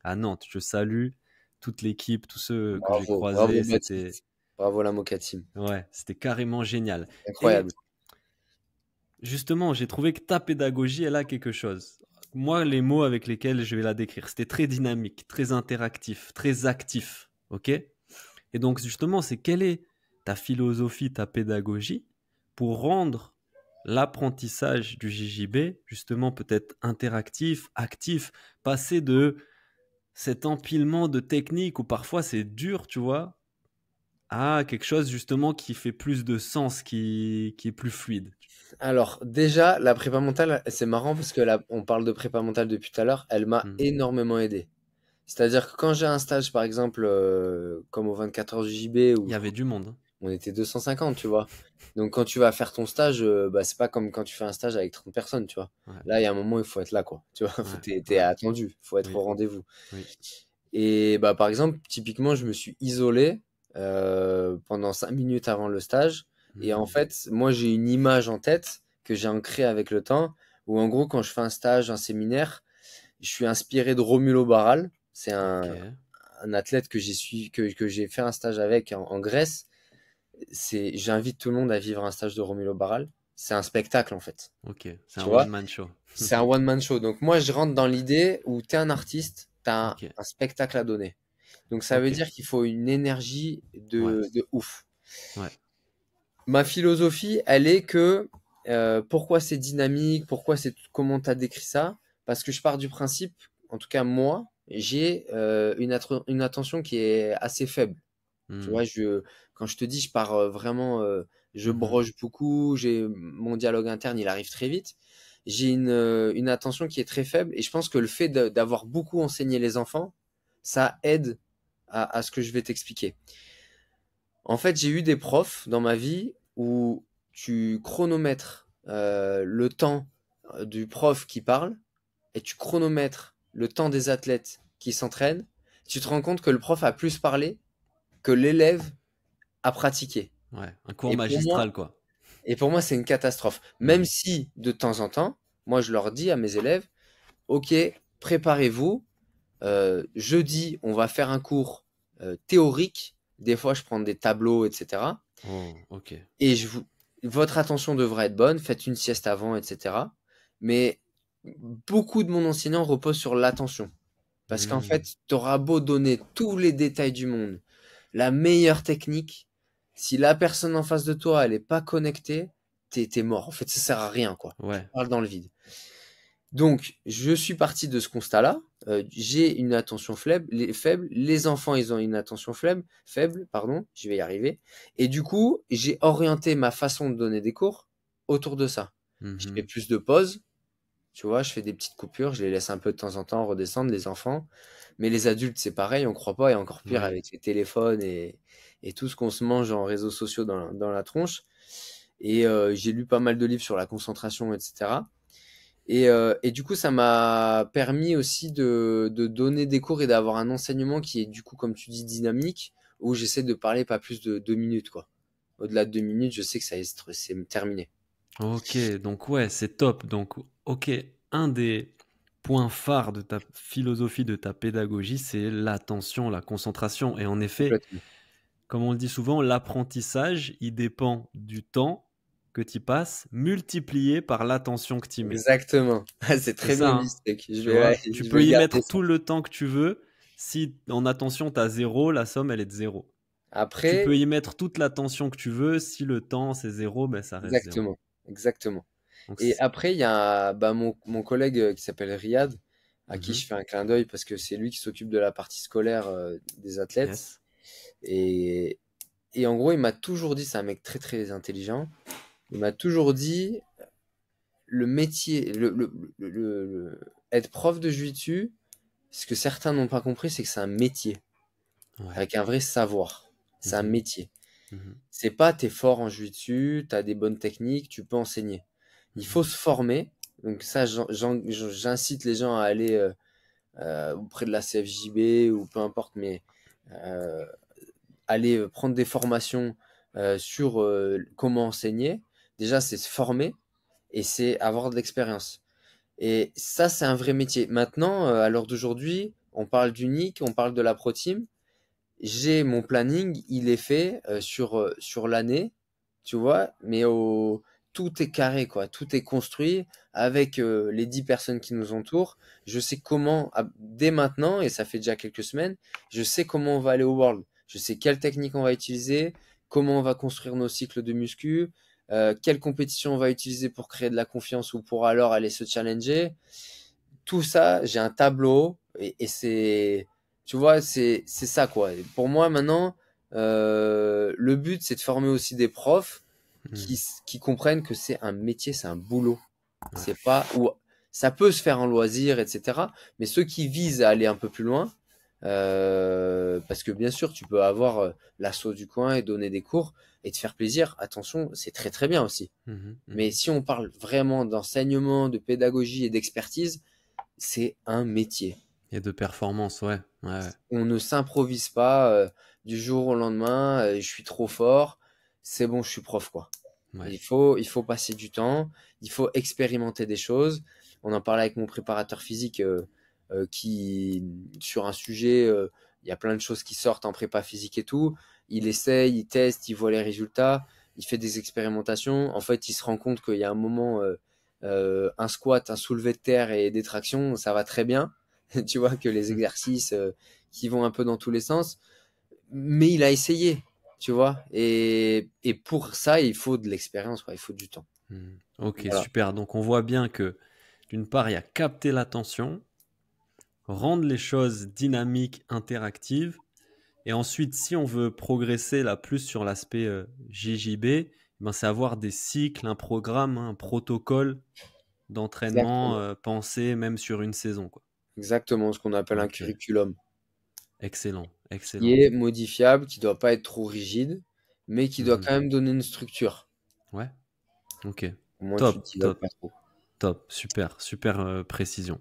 à Nantes. Je salue toute l'équipe, tous ceux que j'ai croisés. Bravo, la moquette, Team. Ouais, c'était carrément génial. Incroyable. justement, j'ai trouvé que ta pédagogie, elle a quelque chose moi, les mots avec lesquels je vais la décrire, c'était très dynamique, très interactif, très actif. OK Et donc, justement, c'est quelle est ta philosophie, ta pédagogie pour rendre l'apprentissage du JJB, justement, peut-être interactif, actif, passer de cet empilement de techniques où parfois c'est dur, tu vois, à quelque chose justement qui fait plus de sens, qui, est plus fluide Alors déjà, la prépa mentale, c'est marrant parce que là, on parle de prépa mentale depuis tout à l'heure, elle m'a mm. énormément aidé. C'est-à-dire que quand j'ai un stage, par exemple, euh, comme au 24 heures JB, où il y avait du monde. Hein. On était 250, tu vois. Donc quand tu vas faire ton stage, euh, bah, c'est pas comme quand tu fais un stage avec 30 personnes, tu vois. Là, il y a un moment, il faut être là, quoi. Tu vois, tu t'es, attendu, attendu, faut être au rendez-vous. Et bah, par exemple, typiquement, je me suis isolé euh, pendant cinq minutes avant le stage. Et en mhm. fait, moi, j'ai une image en tête que j'ai ancrée avec le temps, où en gros, quand je fais un stage, un séminaire, je suis inspiré de Romulo Barral. C'est un, athlète que j'ai que, j'ai fait un stage avec en, Grèce. C'est, j'invite tout le monde à vivre un stage de Romulo Barral. C'est un spectacle en fait. Ok, c'est un one-man show. c'est un one-man show. Donc moi, je rentre dans l'idée où tu es un artiste, tu as un spectacle à donner. Donc ça veut dire qu'il faut une énergie de, ouf. Ma philosophie, elle est que euh, pourquoi c'est dynamique, pourquoi c'est comment tu as décrit ça Parce que je pars du principe, en tout cas moi, j'ai euh, une, une, attention qui est assez faible. Tu mmh. vois, je, quand je te dis, je pars euh, vraiment, je mmh broge beaucoup, j'ai mon dialogue interne, il arrive très vite. J'ai une, une attention qui est très faible et je pense que le fait d'avoir beaucoup enseigné les enfants, ça aide à, ce que je vais t'expliquer. En fait, j'ai eu des profs dans ma vie où tu chronomètres euh, le temps euh, du prof qui parle et tu chronomètres le temps des athlètes qui s'entraînent, tu te rends compte que le prof a plus parlé que l'élève a pratiqué. Ouais, un cours magistral quoi. Et pour moi, c'est une catastrophe. Même si de temps en temps, moi je leur dis à mes élèves, OK, préparez-vous, euh, jeudi, on va faire un cours euh, théorique. Des fois, je prends des tableaux, etc. Oh, et je vous... votre attention devrait être bonne. Faites une sieste avant, etc. Mais beaucoup de mon enseignant repose sur l'attention. Parce qu'en hmm. fait, tu auras beau donner tous les détails du monde, la meilleure technique, si la personne en face de toi, elle n'est pas connectée, t'es mort. En fait, ça sert à rien, quoi. Tu parles dans le vide. Donc, je suis parti de ce constat-là. Euh, j'ai une attention faible les, faible, les enfants, ils ont une attention faible, faible, pardon, je vais y arriver. Et du coup, j'ai orienté ma façon de donner des cours autour de ça. Je mmh fais plus de pauses, tu vois, je fais des petites coupures, je les laisse un peu de temps en temps redescendre, les enfants. Mais les adultes, c'est pareil, on croit pas, et encore pire avec les téléphones et, tout ce qu'on se mange en réseaux sociaux dans, la tronche. Et euh, j'ai lu pas mal de livres sur la concentration, etc. Euh, et, du coup, ça m'a permis aussi de, donner des cours et d'avoir un enseignement qui est du coup, comme tu dis, dynamique, où j'essaie de parler pas plus de deux minutes. Au-delà de deux minutes, je sais que ça c'est terminé. Ok, donc ouais, c'est top. Donc, ok, un des points phares de ta philosophie, de ta pédagogie, c'est l'attention, la concentration. Et en effet, comme on le dit souvent, l'apprentissage, il dépend du temps que tu passes multiplié par l'attention que tu mets. Exactement. <laughs> Ah, c'est très bien. Hein. tu peux y mettre tout le temps que tu veux. Si en attention, tu as zéro, la somme, elle est de zéro. Après, tu peux y mettre toute l'attention que tu veux. Si le temps, c'est zéro, ben, ça reste Exactement. Zéro. Exactement. Et après, il y a bah, mon, mon, collègue euh, qui s'appelle Riyad, à qui mhm. je fais un clin d'œil parce que c'est lui qui s'occupe de la partie scolaire euh, des athlètes. Et, et en gros, il m'a toujours dit, c'est un mec très très intelligent il m'a toujours dit le métier, le, être prof de jiu-jitsu, ce que certains n'ont pas compris, c'est que c'est un métier avec un vrai savoir. C'est un mhm. métier. Mhm. C'est pas t'es fort en jiu tu t'as des bonnes techniques, tu peux enseigner. Il faut mhm. se former. Donc ça, j'incite les gens à aller euh, euh, auprès de la CFJB ou peu importe, mais euh, aller prendre des formations sur comment enseigner Déjà, c'est se former et c'est avoir de l'expérience. Et ça, c'est un vrai métier. Maintenant, euh, à l'heure d'aujourd'hui, on parle d'unique, on parle de la pro J'ai mon planning, il est fait euh, sur, euh, sur l'année, tu vois, mais tout est carré, quoi. Tout est construit avec les 10 personnes qui nous entourent. Je sais comment, ah, dès maintenant, et ça fait déjà quelques semaines, je sais comment on va aller au World. Je sais quelle technique on va utiliser, comment on va construire nos cycles de muscu, euh, quelle compétition on va utiliser pour créer de la confiance ou pour alors aller se challenger. Tout ça, j'ai un tableau et, c'est, tu vois, c'est ça quoi. pour moi maintenant, euh, le but c'est de former aussi des profs hmm. qui, comprennent que c'est un métier, c'est un boulot. C'est pas ou ça peut se faire en loisir, etc. Mais ceux qui visent à aller un peu plus loin, euh, parce que bien sûr, tu peux avoir euh, l'assaut du coin et donner des cours et te faire plaisir. Attention, c'est très très bien aussi. Mmh mmh Mais si on parle vraiment d'enseignement, de pédagogie et d'expertise, c'est un métier. Et de performance, ouais. On ne s'improvise pas euh, du jour au lendemain, je suis trop fort, c'est bon, je suis prof, quoi. Il, faut, il faut passer du temps, il faut expérimenter des choses. On en parlait avec mon préparateur physique euh, qui, sur un sujet, euh, il y a plein de choses qui sortent en prépa physique et tout. Il essaye, il teste, il voit les résultats, il fait des expérimentations. En fait, il se rend compte qu'il y a un moment, euh, un squat, un soulevé de terre et des tractions, ça va très bien. <laughs> tu vois que les mm. exercices qui vont un peu dans tous les sens. Mais il a essayé, tu vois. Et, pour ça, il faut de l'expérience, il faut du temps. Mm. Ok, super. Donc on voit bien que d'une part, il a capté l'attention, rendre les choses dynamiques, interactives. Et ensuite, si on veut progresser la plus sur l'aspect euh, JJB, eh ben, c'est avoir des cycles, un programme, hein, un protocole d'entraînement euh, pensé même sur une saison. Exactement, ce qu'on appelle un euh, curriculum. Excellent, excellent. Qui est modifiable, qui ne doit pas être trop rigide, mais qui doit mhm. quand même donner une structure. Ouais. Ok. top, top, top, super, super précision.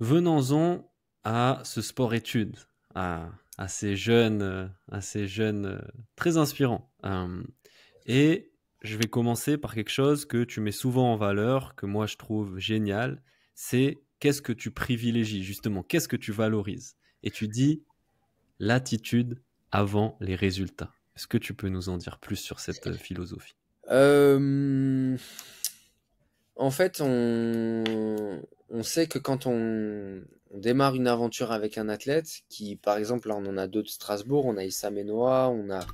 Venons-en à ce sport-études, à, à, ces jeunes, à ces jeunes euh, très inspirants. Euh, et je vais commencer par quelque chose que tu mets souvent en valeur, que moi je trouve génial, c'est qu'est-ce que tu privilégies justement, qu'est-ce que tu valorises. Et tu dis l'attitude avant les résultats. Est-ce que tu peux nous en dire plus sur cette euh, philosophie En fait, on on sait que quand on, démarre une aventure avec un athlète, qui par exemple, on en a deux de Strasbourg, on a Issa Menoa, on, a,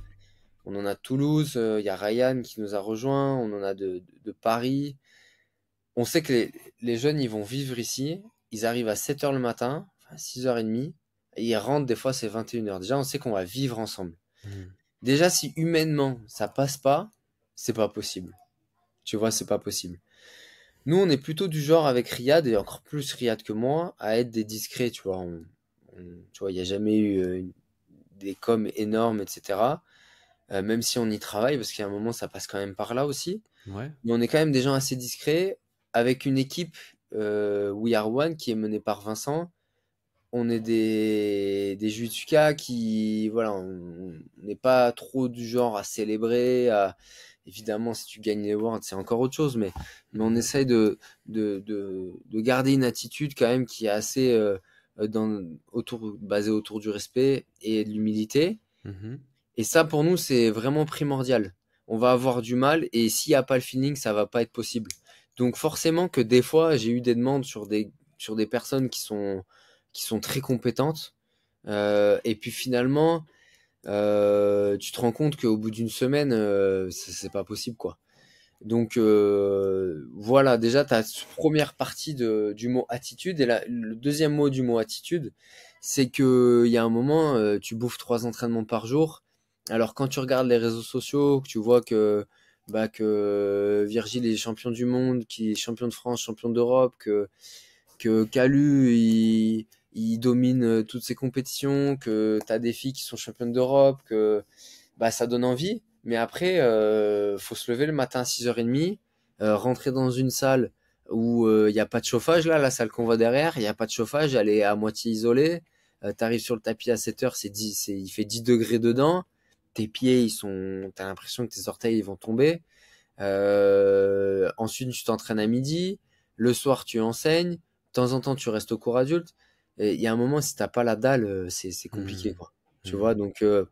on en a Toulouse, euh, il y a Ryan qui nous a rejoint, on en a de, Paris. On sait que les, jeunes, ils vont vivre ici, ils arrivent à 7h le matin, 6h30, et ils rentrent des fois c'est 21h. Déjà, on sait qu'on va vivre ensemble. Hmm. Déjà, si humainement ça passe pas, c'est pas possible. Tu vois, c'est pas possible. Nous, on est plutôt du genre avec Riyad, et encore plus Riyad que moi, à être des discrets, tu vois. tu vois, il n'y a jamais eu euh, des coms énormes, etc. Euh, même si on y travaille, parce qu'à un moment, ça passe quand même par là aussi. Mais on est quand même des gens assez discrets, avec une équipe euh, We Are One qui est menée par Vincent. On est des, des qui, voilà, on n'est pas trop du genre à célébrer, à Évidemment, si tu gagnes les Worlds, c'est encore autre chose, mais, mais on essaye de, de, de, de, garder une attitude quand même qui est assez euh, euh, dans, autour, basée autour du respect et de l'humilité. Mhm. Et ça, pour nous, c'est vraiment primordial. On va avoir du mal et s'il n'y a pas le feeling, ça va pas être possible. Donc forcément que des fois, j'ai eu des demandes sur des, sur des personnes qui sont, qui sont très compétentes. Euh, et puis finalement, euh, tu te rends compte qu'au bout d'une semaine, euh, c'est pas possible, quoi. Donc euh, voilà, déjà ta première partie de, du mot attitude et le deuxième mot du mot attitude, c'est que il y a un moment, euh, tu bouffes trois entraînements par jour. Alors quand tu regardes les réseaux sociaux, que tu vois que bah, que Virgile est champion du monde, qui est champion de France, champion d'Europe, que que Calu il il domine euh, toutes ces compétitions, que tu as des filles qui sont championnes d'Europe, que bah, ça donne envie. Mais après, il euh, faut se lever le matin à 6h30, euh, rentrer dans une salle où il n'y a pas de chauffage, là, la salle qu'on voit derrière, il n'y a pas de chauffage, elle est à moitié isolée. Tu T'arrives sur le tapis à 7h, c'est il fait 10 degrés dedans. Tes pieds, ils sont, t'as l'impression que tes orteils, vont tomber. ensuite, tu t'entraînes à midi. Le soir, tu enseignes. De temps en temps, tu restes au cours adulte il y a un moment, si t'as pas la dalle, euh, c'est compliqué, mmh. quoi. Tu mmh. vois, donc euh,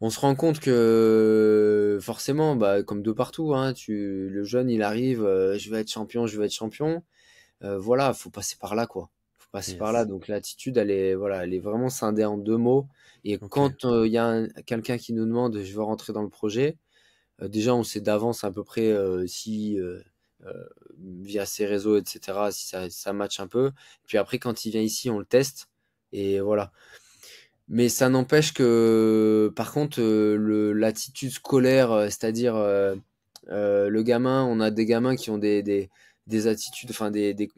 on se rend compte que forcément, bah, comme de partout, hein, tu, le jeune, il arrive, euh, je vais être champion, je vais être champion. voilà, faut passer par là, quoi. Faut passer par là. Donc l'attitude, elle est, voilà, elle est vraiment scindée en deux mots. Et quand il y a quelqu'un qui nous demande, je veux rentrer dans le projet, déjà, on sait d'avance à peu près si euh, via ses réseaux, etc., si ça, ça match un peu. Puis après, quand il vient ici, on le teste. Et voilà. Mais ça n'empêche que, par contre, euh, l'attitude scolaire, euh, c'est-à-dire le gamin, on a des gamins qui ont des, des, des attitudes, enfin des, des,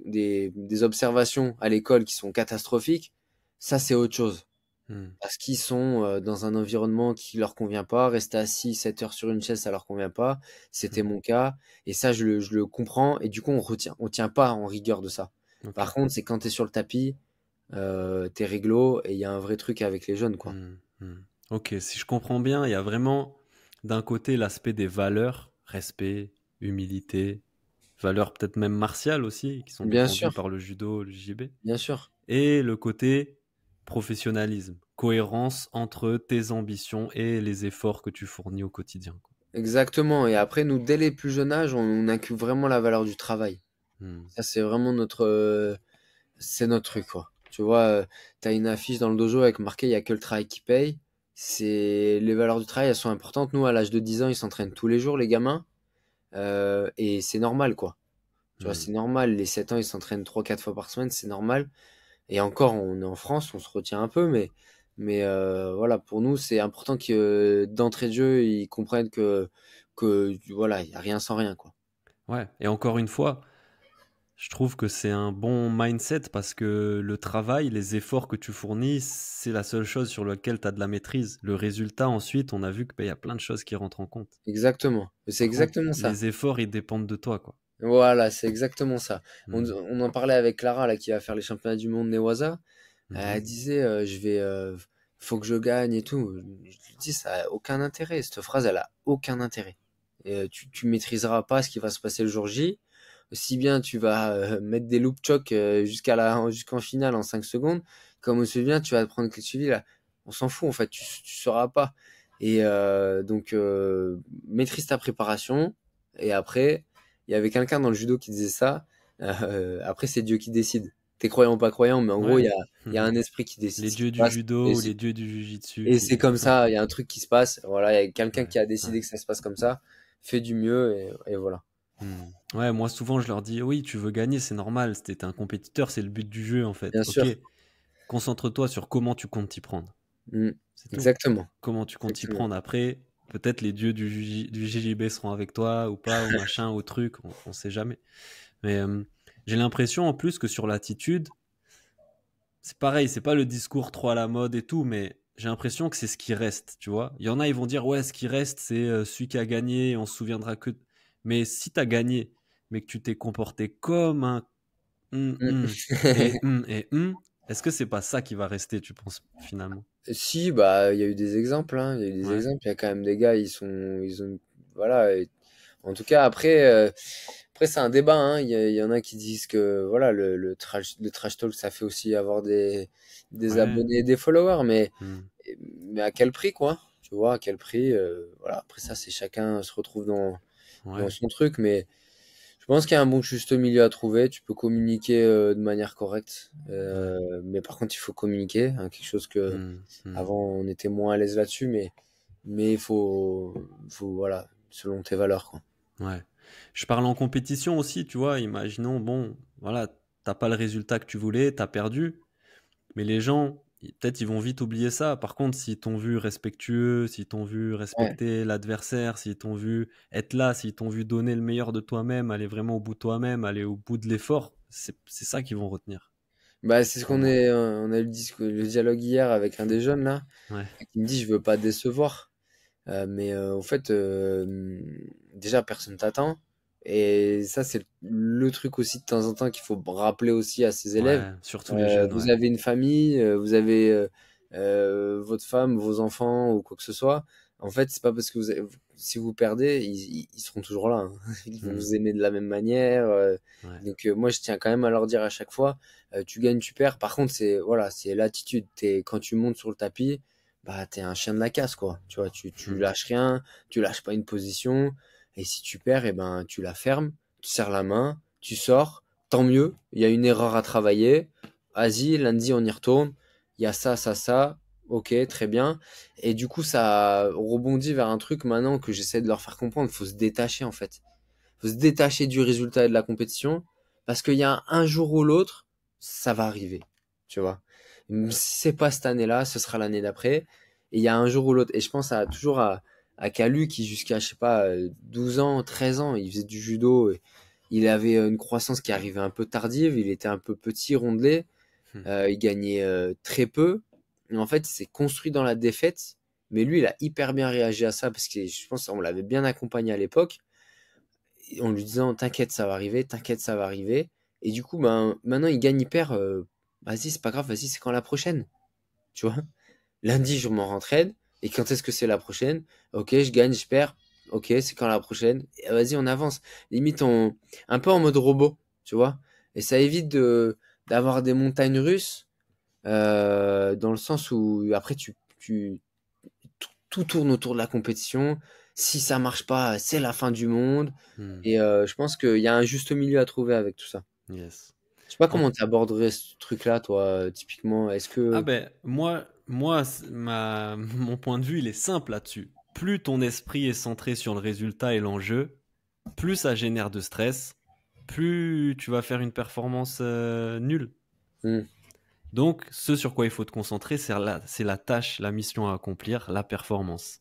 des, observations à l'école qui sont catastrophiques, ça c'est autre chose. Hmm. Parce qu'ils sont dans un environnement qui leur convient pas, rester assis 7 heures sur une chaise, ça leur convient pas. C'était hmm. mon cas, et ça, je le, comprends, et du coup, on retient, on tient pas en rigueur de ça. Par contre, c'est quand tu es sur le tapis, euh, t'es réglo, et il y a un vrai truc avec les jeunes, quoi. Hmm, ok, si je comprends bien, il y a vraiment d'un côté l'aspect des valeurs, respect, humilité, valeurs peut-être même martiales aussi, qui sont bien sûr. par le judo, le JB. Bien sûr. Et le côté professionnalisme, cohérence entre tes ambitions et les efforts que tu fournis au quotidien. Exactement. Et après, nous, dès les plus jeunes âges, on, on inclut vraiment la valeur du travail. Hmm. Ça, c'est vraiment notre, euh, c'est notre truc, quoi. Tu vois, euh, tu as une affiche dans le dojo avec marqué il n'y a que le travail qui paye. C'est les valeurs du travail, elles sont importantes. Nous, à l'âge de 10 ans, ils s'entraînent tous les jours, les gamins. Euh, et c'est normal, quoi. Tu vois, hmm. c'est normal. Les 7 ans, ils s'entraînent 3-4 fois par semaine, c'est normal et encore, on est en France, on se retient un peu, mais, mais euh, voilà, pour nous, c'est important que d'entrée de jeu, ils comprennent que, que voilà, il n'y a rien sans rien. Quoi. Ouais, et encore une fois, je trouve que c'est un bon mindset parce que le travail, les efforts que tu fournis, c'est la seule chose sur laquelle tu as de la maîtrise. Le résultat, ensuite, on a vu qu'il ben, y a plein de choses qui rentrent en compte. Exactement. C'est exactement ça. Les efforts, ils dépendent de toi. quoi. Voilà, c'est exactement ça. On, mmh. en parlait avec Clara, là, qui va faire les championnats du monde Newaza. Mmh. Elle disait, euh, je vais, euh, faut que je gagne et tout. Je lui dis, ça a aucun intérêt. Cette phrase, elle a aucun intérêt. Et, euh, tu, tu maîtriseras pas ce qui va se passer le jour J. aussi bien tu vas mettre des loop chocs jusqu'à la, jusqu'en finale en 5 secondes, comme on se souvient, tu vas prendre que suivi là. On s'en fout, en fait. Tu, tu sauras pas. Et donc, maîtrise ta préparation. Et après, il y avait quelqu'un dans le judo qui disait ça. Euh, après, c'est Dieu qui décide. T'es croyant ou pas croyant, mais en gros, il y a, un esprit qui décide. Les dieux du judo les dieux du jujitsu. Et c'est comme ça, il y a un truc qui se passe. Voilà, il y a quelqu'un qui a décidé que ça se passe comme ça. Fais du mieux et, voilà. Hmm. Ouais, moi souvent je leur dis oui, tu veux gagner, c'est normal. T'es un compétiteur, c'est le but du jeu en fait. Bien sûr. Concentre-toi sur comment tu comptes t'y prendre. Hmm. Exactement. Comment tu comptes t'y prendre après Peut-être les dieux du, du seront avec toi ou pas, ou machin, ou truc, on, sait jamais. Mais euh, j'ai l'impression en plus que sur l'attitude, c'est pareil, c'est pas le discours trop à la mode et tout, mais j'ai l'impression que c'est ce qui reste, tu vois. Il y en a, ils vont dire, ouais, ce qui reste, c'est euh, celui qui a gagné, on se souviendra que. Mais si t'as gagné, mais que tu t'es comporté comme un. Mm, mm, mm. <laughs> Est-ce que c'est pas ça qui va rester, tu penses, finalement Si, bah, il y a eu des exemples. Hein. Il y a des exemples. Il y a quand même des gars, ils sont, ils ont, voilà. En tout cas, après, euh, après c'est un débat. Hein. Il y, en a qui disent que voilà, le, le, trash, talk, ça fait aussi avoir des, des abonnés, des followers, mais, hmm. mais à quel prix, quoi Tu vois, à quel prix euh, Voilà. Après ça, c'est chacun se retrouve dans son truc, mais je pense qu'il y a un bon juste milieu à trouver. Tu peux communiquer euh, de manière correcte, euh, mais par contre, il faut communiquer. Hein, quelque chose que hmm, hmm. avant on était moins à l'aise là-dessus, mais mais il faut, voilà selon tes valeurs quoi. Ouais. Je parle en compétition aussi, tu vois. Imaginons bon, voilà, t'as pas le résultat que tu voulais, t'as perdu, mais les gens peut-être ils vont vite oublier ça. Par contre, s'ils t'ont vu respectueux, s'ils t'ont vu respecter l'adversaire, s'ils t'ont vu être là, s'ils t'ont vu donner le meilleur de toi-même, aller vraiment au bout de toi-même, aller au bout de l'effort, c'est ça qu'ils vont retenir. Bah, c'est ce qu'on est. Euh, on a eu le dialogue hier avec un des jeunes là, qui me dit je veux pas décevoir, euh, mais en euh, au fait, déjà personne t'attend. Et ça, c'est le truc aussi de temps en temps qu'il faut rappeler aussi à ses élèves. surtout les euh, Vous avez une famille, euh, vous avez euh, votre femme, vos enfants ou quoi que ce soit. En fait, c'est pas parce que vous si vous perdez, ils, seront toujours là. Hein. <laughs> Ils vont mm. vous aimer de la même manière. Donc moi, je tiens quand même à leur dire à chaque fois, tu gagnes, tu perds. Par contre, c'est voilà, c'est l'attitude. quand tu montes sur le tapis, bah t'es un chien de la casse quoi. Tu vois, tu, tu mm. lâches rien, tu lâches pas une position. Et si tu perds, eh ben, tu la fermes, tu serres la main, tu sors, tant mieux, il y a une erreur à travailler. vas lundi, on y retourne. Il y a ça, ça, ça. Ok, très bien. Et du coup, ça rebondit vers un truc maintenant que j'essaie de leur faire comprendre. Il Faut se détacher, en fait. Il Faut se détacher du résultat et de la compétition. Parce qu'il y a un jour ou l'autre, ça va arriver. Tu vois. c'est pas cette année-là, ce sera l'année d'après. Et il y a un jour ou l'autre. Et je pense toujours à, à qui jusqu'à je sais pas 12 euh, ans, 13 ans, il faisait du judo. il avait euh, une croissance qui arrivait un peu tardive. Il était un peu petit, rondelé. Hmm. Euh, il gagnait très peu. mais en fait, c'est construit dans la défaite. Mais lui, il a hyper bien réagi à ça parce que je pense qu'on l'avait bien accompagné à l'époque en lui disant t'inquiète ça va arriver, t'inquiète ça va arriver. Et du coup, ben, maintenant il gagne, hyper vas-y, c'est pas grave, vas-y, c'est quand la prochaine Tu vois Lundi, je m'en rentraîne. Et quand est-ce que c'est la prochaine Ok, je gagne, je perds. Ok, c'est quand la prochaine eh, Vas-y, on avance. Limite, un peu en mode robot, tu vois. Et ça évite de... d'avoir des montagnes russes euh, dans le sens où après, tu, Tout, tourne autour de la compétition. Si ça marche pas, c'est la fin du monde. Hmm. Et euh, je pense qu'il y a un juste milieu à trouver avec tout ça. Yes. Je sais pas comment tu aborderais ce truc-là, toi, euh, typiquement. Est-ce que. Ah ben, moi, moi, <laughs> mon point de vue, il est simple là-dessus. Plus ton esprit est centré sur le résultat et l'enjeu, plus ça génère de stress, plus tu vas faire une performance euh, nulle. Hmm. Donc, ce sur quoi il faut te concentrer, c'est la, tâche, la mission à accomplir, la performance.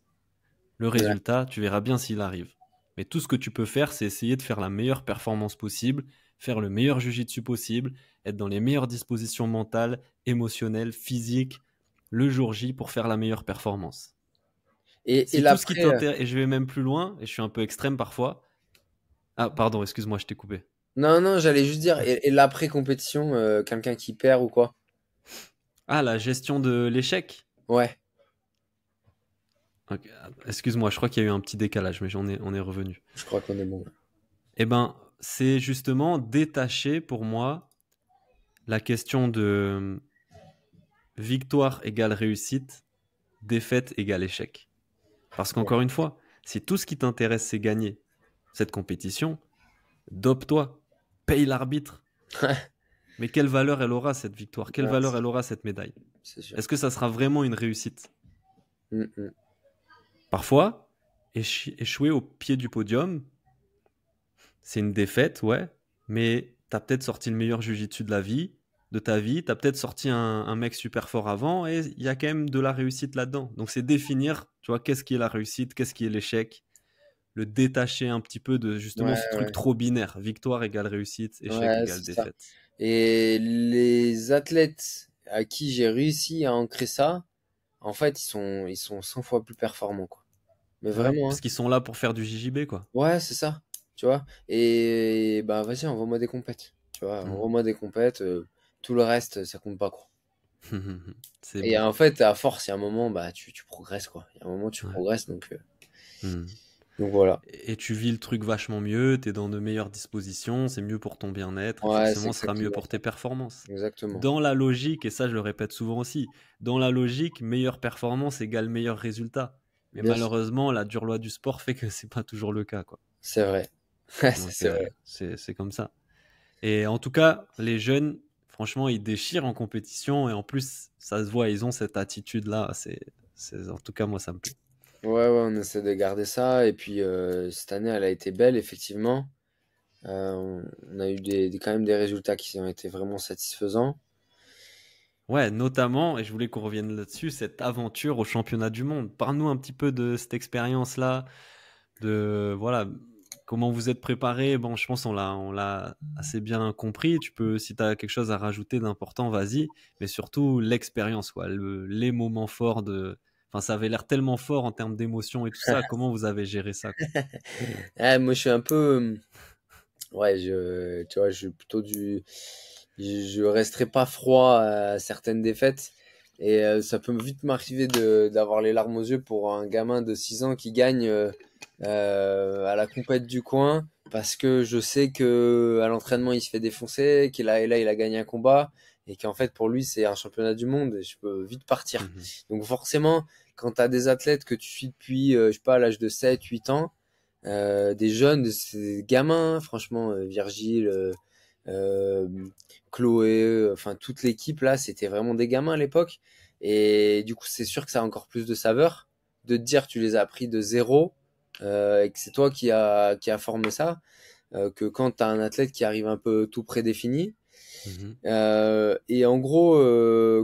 Le résultat, tu verras bien s'il arrive. Mais tout ce que tu peux faire, c'est essayer de faire la meilleure performance possible, faire le meilleur jujitsu possible, être dans les meilleures dispositions mentales, émotionnelles, physiques, le jour J pour faire la meilleure performance. Et, tout ce qui euh, t'intéresse. et je vais même plus loin, et je suis un peu extrême parfois. Ah, pardon, excuse-moi, je t'ai coupé. Non, non, j'allais juste dire, et, l'après-compétition, euh, quelqu'un qui perd ou quoi Ah, la gestion de l'échec Ouais. Excuse-moi, je crois qu'il y a eu un petit décalage, mais on est, on est revenu. Je crois qu'on est bon. Eh ben, c'est justement détacher pour moi la question de victoire égale réussite, défaite égale échec. Parce qu'encore une fois, si tout ce qui t'intéresse c'est gagner cette compétition, dope-toi, paye l'arbitre. Mais quelle valeur elle aura cette victoire Quelle valeur elle aura cette médaille Est-ce que ça sera vraiment une réussite Parfois, échouer au pied du podium, c'est une défaite, ouais, mais t'as peut-être sorti le meilleur jujitsu de la vie, de ta vie, tu as peut-être sorti un, mec super fort avant et il y a quand même de la réussite là-dedans. Donc c'est définir, tu vois, qu'est-ce qui est la réussite, qu'est-ce qui est l'échec, le détacher un petit peu de justement ce truc trop binaire, victoire égale réussite, échec égale défaite. Et les athlètes à qui j'ai réussi à ancrer ça, en fait, ils sont, ils sont 100 fois plus performants, quoi. Mais vraiment. parce hein. qu'ils sont là pour faire du JJB, quoi. Ouais, c'est ça. Tu vois. Et bah, vas-y, envoie-moi des compètes. Tu vois, mmh. envoie-moi des compètes. Euh, tout le reste, ça compte pas, quoi. <laughs> et en fait, à force, il y a un moment, bah, tu, tu progresses, quoi. Il y a un moment, tu progresses, donc. Euh, hmm. Donc voilà. Et tu vis le truc vachement mieux, tu es dans de meilleures dispositions, c'est mieux pour ton bien-être, ouais, forcément, ce sera mieux pour tes performances. Exactement. Dans la logique, et ça je le répète souvent aussi, dans la logique, meilleure performance égale meilleur résultat. Mais malheureusement, la dure loi du sport fait que <laughs> c'est pas toujours le cas. quoi. C'est vrai. <laughs> Euh, c'est comme ça. Et en tout cas, les jeunes, franchement, ils déchirent en compétition et en plus, ça se voit, ils ont cette attitude-là. C'est, en tout cas, moi, ça me plaît. Ouais, ouais, on essaie de garder ça. Et puis, euh, cette année, elle a été belle, effectivement. Euh, on a eu des, quand même des résultats qui ont été vraiment satisfaisants. Ouais, notamment, et je voulais qu'on revienne là-dessus, cette aventure au championnat du monde. Parle-nous un petit peu de cette expérience-là, de voilà, comment vous êtes préparé Bon, je pense qu'on l'a, on l'a assez bien compris. Tu peux, si tu as quelque chose à rajouter d'important, vas-y. Mais surtout l'expérience, les moments forts de. Enfin, ça avait l'air tellement fort en termes d'émotion et tout ça. <laughs> comment vous avez géré ça <laughs> ah, Moi, je suis un peu. Euh, ouais, je, tu vois, je suis plutôt du. Je, resterai pas froid à certaines défaites. Et euh, ça peut vite m'arriver d'avoir les larmes aux yeux pour un gamin de 6 ans qui gagne. Euh, euh, à la compète du coin parce que je sais que à l'entraînement il se fait défoncer, qu'il a et là il a gagné un combat et qu'en fait pour lui c'est un championnat du monde et je peux vite partir. Mhm. Donc forcément quand tu as des athlètes que tu suis depuis euh, je sais pas l'âge de 7 8 ans euh, des jeunes, des gamins, franchement Virgile Chloé, enfin toute l'équipe là, c'était vraiment des gamins à l'époque et du coup, c'est sûr que ça a encore plus de saveur de dire tu les as pris de zéro euh, et c'est toi qui a, qui formé ça, euh, que quand tu as un athlète qui arrive un peu tout prédéfini, mhm. euh, et en gros,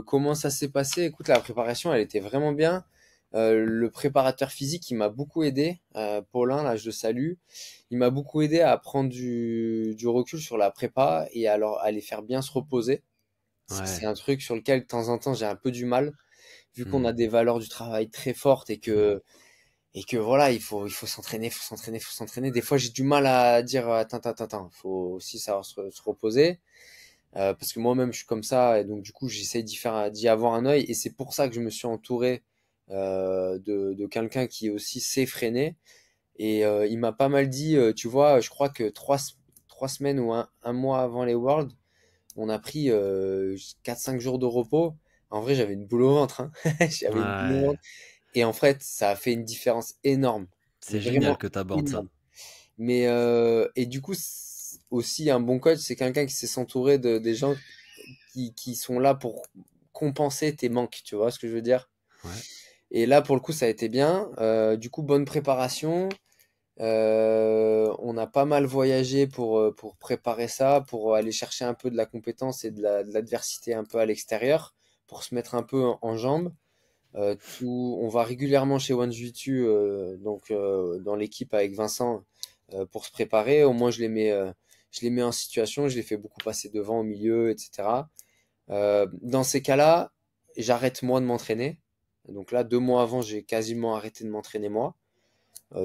comment ça s'est passé Écoute, la préparation, elle était vraiment bien. le préparateur physique, il m'a beaucoup aidé, Paulin, là je le salue. Il m'a beaucoup aidé à prendre du, recul sur la prépa et alors à les faire bien se reposer. C'est un truc sur lequel de temps en temps j'ai un peu du mal, vu qu'on a mhm. des valeurs du travail très fortes et que et que voilà, il faut il faut s'entraîner, faut s'entraîner, faut s'entraîner. Des fois, j'ai du mal à dire euh, attends, attends, attends, faut aussi savoir se, reposer. Euh, parce que moi-même je suis comme ça et donc du coup j'essaie d'y faire d'y avoir un œil et c'est pour ça que je me suis entouré euh, de, de quelqu'un qui aussi sait freiner et euh, il m'a pas mal dit euh, tu vois je crois que trois trois semaines ou un, un mois avant les Worlds on a pris quatre 5 cinq jours de repos en vrai j'avais une boule au ventre hein. <laughs> j'avais une boule au ventre et en fait, ça a fait une différence énorme. C'est génial que tu abordes ça. Mais euh, et du coup, aussi un bon coach, c'est quelqu'un qui sait s'entourer de des gens qui, qui, sont là pour compenser tes manques. Tu vois ce que je veux dire ouais. Et là, pour le coup, ça a été bien. Euh, du coup, bonne préparation. Euh, on a pas mal voyagé pour, euh, pour préparer ça, pour aller chercher un peu de la compétence et de l'adversité un peu à l'extérieur, pour se mettre un peu en, en jambes. Euh, tout, on va régulièrement chez One euh, donc euh, dans l'équipe avec Vincent euh, pour se préparer. Au moins, je les mets, je les mets en situation, je les fais beaucoup passer devant, au milieu, etc. dans ces cas-là, j'arrête moi de m'entraîner. Donc là, deux mois avant, j'ai quasiment arrêté de m'entraîner moi.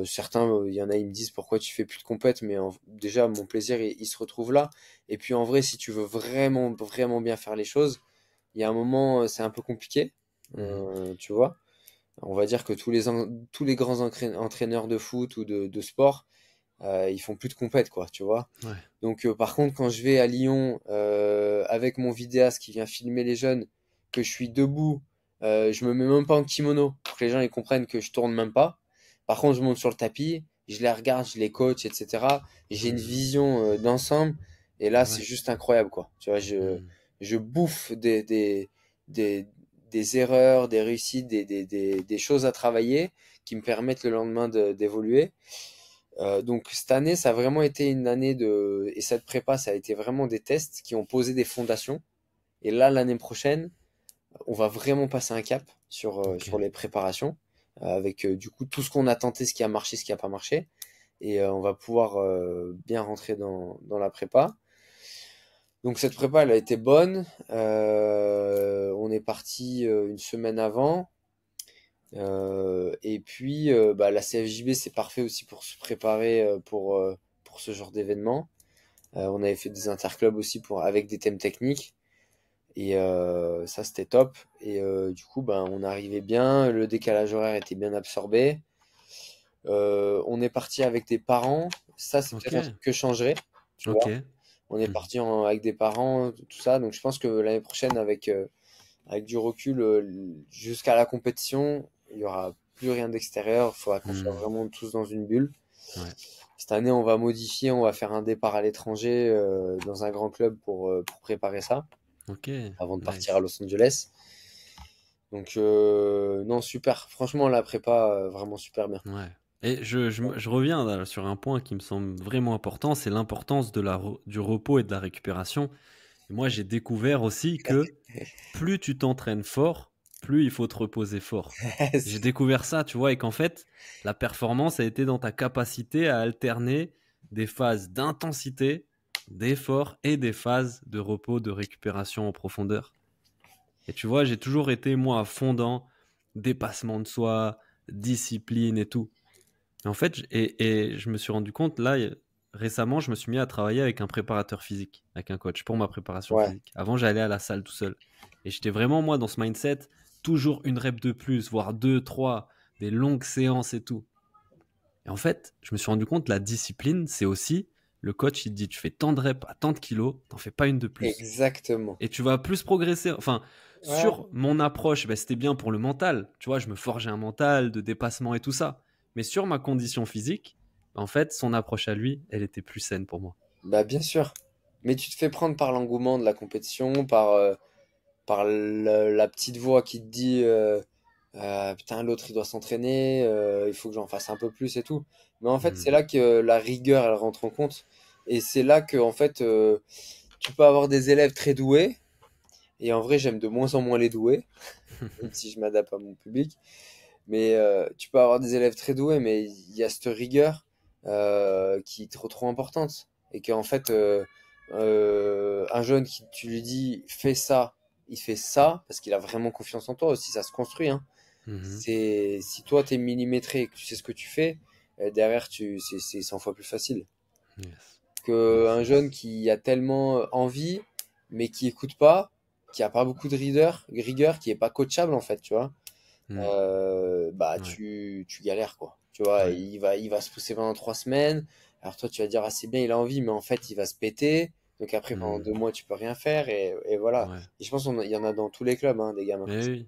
certains, il y en a, ils me disent pourquoi tu fais plus de compète, mais déjà mon plaisir, il, il se retrouve là. Et puis en vrai, si tu veux vraiment, vraiment bien faire les choses, il y a un moment, c'est un peu compliqué. Euh, mhm. tu vois On va dire que tous les, tous les grands entraîneurs de foot ou de, sport, euh, ils font plus de compète, quoi, tu vois. Donc, euh, par contre, quand je vais à Lyon avec mon vidéaste qui vient filmer les jeunes, que je suis debout, je me mets même pas en kimono pour que les gens ils comprennent que je tourne même pas. Par contre, je monte sur le tapis, je les regarde, je les coach, etc. J'ai une mhm. vision d'ensemble et là, c'est juste incroyable, quoi. Tu vois, je, mhm. bouffe des, des, des erreurs, des réussites, des, choses à travailler qui me permettent le lendemain d'évoluer. Euh, donc cette année, ça a vraiment été une année de... Et cette prépa, ça a été vraiment des tests qui ont posé des fondations. Et là, l'année prochaine, on va vraiment passer un cap sur, euh, sur les préparations, euh, avec du coup tout ce qu'on a tenté, ce qui a marché, ce qui n'a pas marché. Et on va pouvoir bien rentrer dans, dans la prépa. Donc cette prépa, elle a été bonne. Euh, on est parti euh, une semaine avant. Euh, et puis, bah, la CFJB, c'est parfait aussi pour se préparer pour, pour ce genre d'événement. on avait fait des interclubs aussi pour, avec des thèmes techniques. Et ça, c'était top. Et du coup, ben on arrivait bien. Le décalage horaire était bien absorbé. on est parti avec des parents. Ça, c'est peut un que changerait on est mmh. parti avec des parents, euh, tout ça. Donc je pense que l'année prochaine, avec, euh, avec du recul, euh, jusqu'à la compétition, il y aura plus rien d'extérieur. Il faudra qu'on mmh. soit vraiment tous dans une bulle. Cette année, on va modifier, on va faire un départ à l'étranger dans un grand club pour, préparer ça. Avant de partir à Los Angeles. Donc non, super. Franchement, la prépa, vraiment super bien. Ouais. Et je, reviens sur un point qui me semble vraiment important, c'est l'importance du repos et de la récupération. moi, j'ai découvert aussi que <laughs> plus tu t'entraînes fort, plus il faut te reposer fort. <laughs> j'ai découvert ça, tu vois, et qu'en fait, la performance a été dans ta capacité à alterner des phases d'intensité, d'effort et des phases de repos, de récupération en profondeur. Et tu vois, j'ai toujours été, moi, fondant, dépassement de soi, discipline et tout. En fait, et, je me suis rendu compte, là, récemment, je me suis mis à travailler avec un préparateur physique, avec un coach, pour ma préparation physique. Avant, j'allais à la salle tout seul. Et j'étais vraiment, moi, dans ce mindset, toujours une rep de plus, voire deux, trois, des longues séances et tout. Et en fait, je me suis rendu compte, la discipline, c'est aussi, le coach, il dit, tu fais tant de reps à tant de kilos, t'en fais pas une de plus. Exactement. Et tu vas plus progresser. Enfin, sur mon approche, ben, c'était bien pour le mental. Tu vois, je me forgeais un mental de dépassement et tout ça. Mais sur ma condition physique, en fait, son approche à lui, elle était plus saine pour moi. Bah bien sûr. Mais tu te fais prendre par l'engouement de la compétition, par, euh, par la petite voix qui te dit euh, euh, putain l'autre il doit s'entraîner, il faut que j'en fasse un peu plus et tout. Mais en fait hmm. c'est là que la rigueur elle rentre en compte et c'est là que en fait tu peux avoir des élèves très doués et en vrai j'aime de moins en moins les doués <laughs> même si je m'adapte à mon public mais euh, tu peux avoir des élèves très doués, mais il y a cette rigueur euh, qui est trop trop importante. Et qu'en fait, euh, un jeune qui tu lui dis fais ça, il fait ça parce qu'il a vraiment confiance en toi aussi, ça se construit. Hein. Mhm. C'est si toi t'es millimétré et que tu sais ce que tu fais, derrière c'est 100 fois plus facile. Que un jeune qui a tellement envie mais qui écoute pas, qui a pas beaucoup de rigueur, rigueur qui est pas coachable en fait, tu vois. Mmh. Euh, bah, tu, tu, galères, quoi. Tu vois, il, va, il va se pousser pendant trois semaines. Alors toi, tu vas dire, ah, c'est bien, il a envie, mais en fait, il va se péter. Donc après, mmh. pendant deux mois, tu peux rien faire. Et, voilà. je pense qu'il y en a dans tous les clubs, hein, des gamins. Eh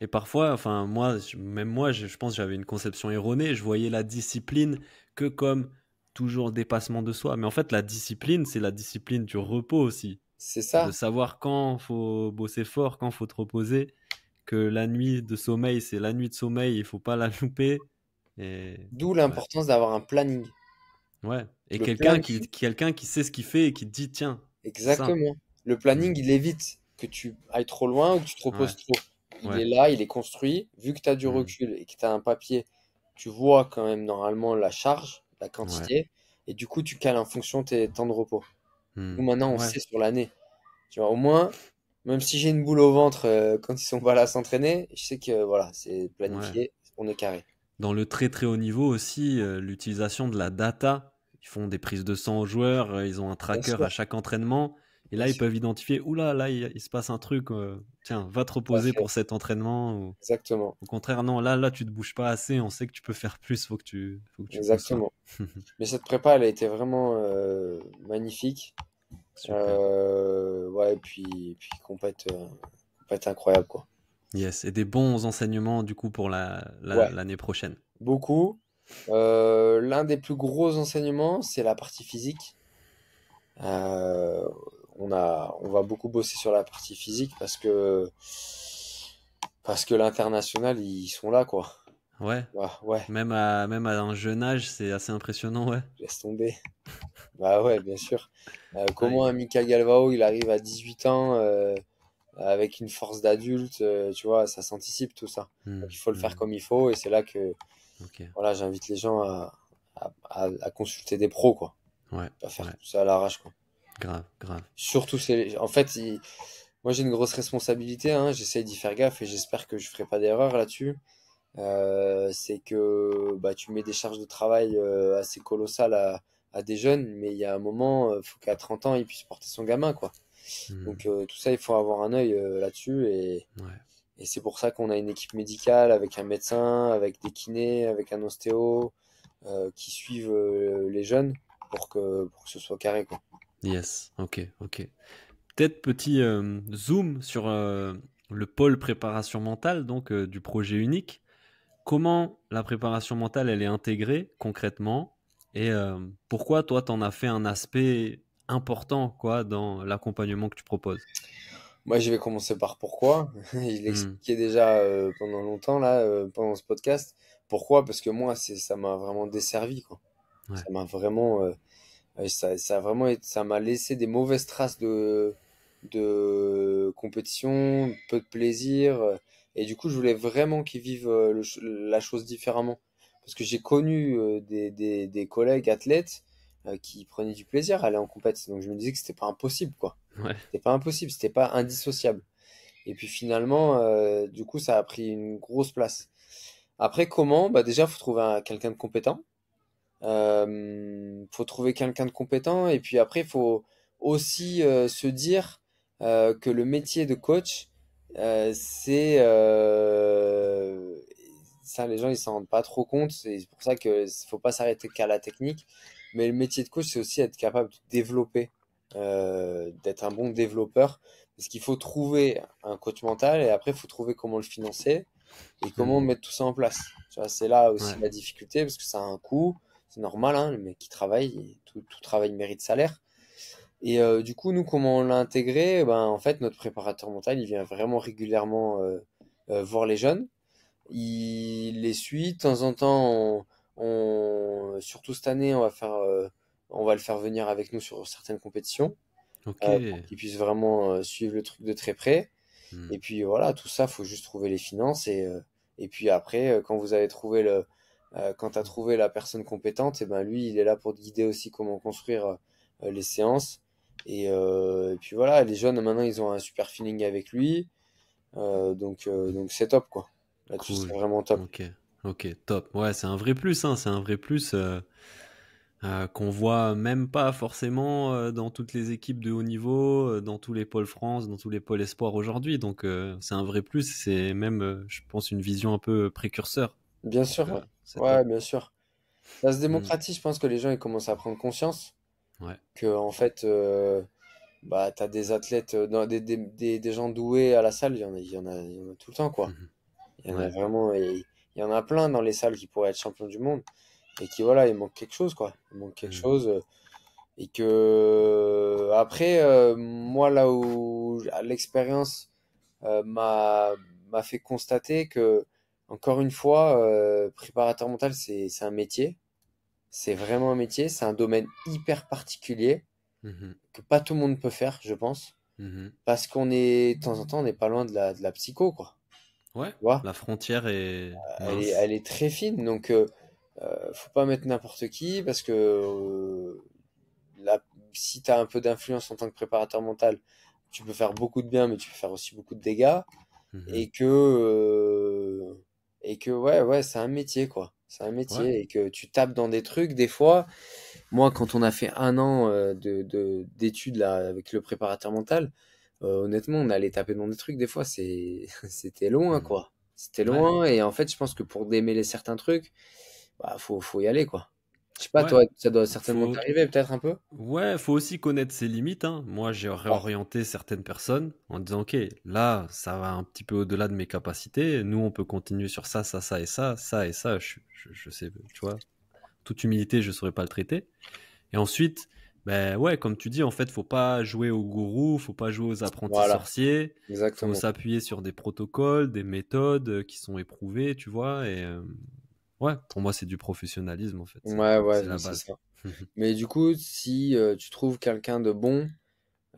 et parfois, enfin, moi, même moi, je, je pense j'avais une conception erronée. Je voyais la discipline que comme toujours dépassement de soi. Mais en fait, la discipline, c'est la discipline du repos aussi. C'est ça. De savoir quand faut bosser fort, quand faut te reposer que la nuit de sommeil, c'est la nuit de sommeil, il faut pas la louper. D'où l'importance d'avoir un planning. Ouais, et quelqu'un qui, quelqu'un qui sait ce qu'il fait et qui te dit tiens. Exactement. Le planning, il évite que tu ailles trop loin ou que tu te reposes trop. Il est là, il est construit. Vu que tu as du mmh. recul et que tu as un papier, tu vois quand même normalement la charge, la quantité, et du coup, tu cales en fonction tes temps de repos. Mmh. Nous maintenant, on sait sur l'année. Tu vois, au moins, même si j'ai une boule au ventre euh, quand ils sont pas là à s'entraîner, je sais que voilà, c'est planifié, on est carré. Dans le très très haut niveau aussi, euh, l'utilisation de la data, ils font des prises de sang aux joueurs, euh, ils ont un tracker à chaque entraînement, et là ils peuvent identifier, oula, là il, il, se passe un truc, tiens, va te reposer pour cet entraînement. Exactement. Au contraire, non, là là tu te bouges pas assez, on sait que tu peux faire plus, faut que tu, faut que tu Exactement. <laughs> Mais cette prépa, elle a été vraiment magnifique. Euh, ouais, puis, puis peut être incroyable, quoi. Yes, et des bons enseignements, du coup, pour l'année la, prochaine. Beaucoup. Euh, l'un des plus gros enseignements, c'est la partie physique. Euh, on, a, on va beaucoup bosser sur la partie physique parce que, parce que l'international, ils sont là, quoi. Ouais. Même, à, même à un jeune âge, c'est assez impressionnant, ouais. Laisse tomber. <laughs> bah ouais, bien sûr. Euh, comment un Mika Galvao, il arrive à 18 ans euh, avec une force d'adulte, euh, tu vois, ça s'anticipe tout ça. Hmm. il faut le faire hmm. comme il faut et c'est là que voilà, j'invite les gens à, consulter des pros, quoi. Ouais. Pas faire ça à l'arrache, quoi. Grave, grave. Surtout, c'est... en fait, moi j'ai une grosse responsabilité, hein, j'essaye d'y faire gaffe et j'espère que je ferai pas d'erreur là-dessus. Euh, c'est que bah, tu mets des charges de travail euh, assez colossales à, des jeunes, mais il y a un moment, il euh, faut qu'à 30 ans, il puisse porter son gamin. quoi. Hmm. Donc tout ça, il faut avoir un œil là-dessus. Et, et c'est pour ça qu'on a une équipe médicale avec un médecin, avec des kinés, avec un ostéo, qui suivent les jeunes pour que, pour que ce soit carré. Quoi. Yes, ok, ok. Peut-être petit zoom sur le pôle préparation mentale donc du projet unique comment la préparation mentale, elle est intégrée concrètement et euh, pourquoi toi, tu en as fait un aspect important quoi, dans l'accompagnement que tu proposes moi, je vais commencer par pourquoi. <laughs> Je l'expliquais hmm. déjà euh, pendant longtemps, là, euh, pendant ce podcast. Pourquoi Parce que moi, ça m'a vraiment desservi. Quoi. Ça m'a vraiment. vraiment ça m'a laissé des mauvaises traces de, de compétition, peu de plaisir. Et du coup, je voulais vraiment qu'ils vivent euh, la chose différemment. Parce que j'ai connu euh, des, des, collègues athlètes euh, qui prenaient du plaisir à aller en compétition. Donc je me disais que c'était pas impossible, quoi. C'était pas impossible, c'était pas indissociable. Et puis finalement, du coup, ça a pris une grosse place. Après, comment bah Déjà, faut trouver quelqu'un de compétent. Euh, faut trouver quelqu'un de compétent. Et puis après, il faut aussi se dire que le métier de coach, euh, c'est euh, ça, les gens ils s'en rendent pas trop compte. C'est pour ça que faut pas s'arrêter qu'à la technique. Mais le métier de coach, c'est aussi être capable de développer, euh, d'être un bon développeur. Parce qu'il faut trouver un coach mental et après, il faut trouver comment le financer et mmh. comment mettre tout ça en place. C'est là aussi la difficulté parce que ça a un coût. C'est normal, hein, le mec qui travaille, tout, tout travail mérite salaire. Et euh, du coup, nous, comment on l'a intégré eh ben, En fait, notre préparateur mental, il vient vraiment régulièrement euh, euh, voir les jeunes. Il les suit. De temps en temps, surtout cette année, on va, on va le faire venir avec nous sur certaines compétitions. pour qu'il puisse vraiment suivre le truc de très près. Hmm. Et puis voilà, tout ça, faut juste trouver les finances. Et, puis après, quand vous avez trouvé le, quand tu as trouvé la personne compétente, et eh ben lui, il est là pour te guider aussi comment construire les séances, euh, et, puis voilà, les jeunes maintenant ils ont un super feeling avec lui. Euh, donc euh, donc c'est top quoi. Là-dessus c'est vraiment top. Ok, top. Ouais, c'est un vrai plus, hein. c'est un vrai plus. Euh, qu'on voit même pas forcément dans toutes les équipes de haut niveau, dans tous les pôles France, dans tous les pôles espoir aujourd'hui. Donc c'est un vrai plus, c'est même, je pense, une vision un peu précurseur. Bien sûr, ouais, bien sûr. Ça se mm. démocratise, je pense que les gens ils commencent à prendre conscience. Que en fait, euh, bah, tu as des athlètes, euh, dans, des, des, des, gens doués à la salle, il y, en a, il y en a, tout le temps. quoi. Mhm. Il y en a vraiment, y en a plein dans les salles qui pourraient être champions du monde et qui, voilà, il manque quelque chose. quoi. Il manque quelque mhm. chose. Euh, et que après, moi, là où l'expérience m'a m'a fait constater que, encore une fois, préparateur mental, c'est un métier. C'est vraiment un métier, c'est un domaine hyper particulier mhm. que pas tout le monde peut faire, je pense. Mhm. Parce qu'on est, de temps en temps, on n'est pas loin de la, psycho, quoi. Ouais, la frontière est... Euh, elle, est... très fine, donc euh, euh, faut pas mettre n'importe qui parce que euh, si tu as un peu d'influence en tant que préparateur mental, tu peux faire beaucoup de bien, mais tu peux faire aussi beaucoup de dégâts. Mhm. Et que. et que, ouais, ouais, c'est un métier, quoi. C'est un métier et que tu tapes dans des trucs. Des fois, moi, quand on a fait un an euh, de d'études là avec le préparateur mental, euh, honnêtement, on allait taper dans des trucs. Des fois, <laughs> c'était loin, mmh. quoi. C'était loin. Et en fait, je pense que pour démêler certains trucs, bah, faut, faut y aller, quoi. Je sais pas, toi, ça doit certainement t'arriver peut-être un peu. Ouais, il faut aussi connaître ses limites. Hein. Moi, j'ai réorienté certaines personnes en disant, ok, là, ça va un petit peu au-delà de mes capacités. Nous, on peut continuer sur ça, ça, ça et ça, ça et ça. Je, je, sais, tu vois, toute humilité, je saurais pas le traiter. Et ensuite, ben ouais, comme tu dis, en fait, faut pas jouer au gourou, faut pas jouer aux apprentis sorciers. Exactement. Faut s'appuyer sur des protocoles, des méthodes euh, qui sont éprouvées, tu vois, et euh, Ouais, pour moi, c'est du professionnalisme en fait. Ouais, <laughs> mais du coup, si euh, tu trouves quelqu'un de bon,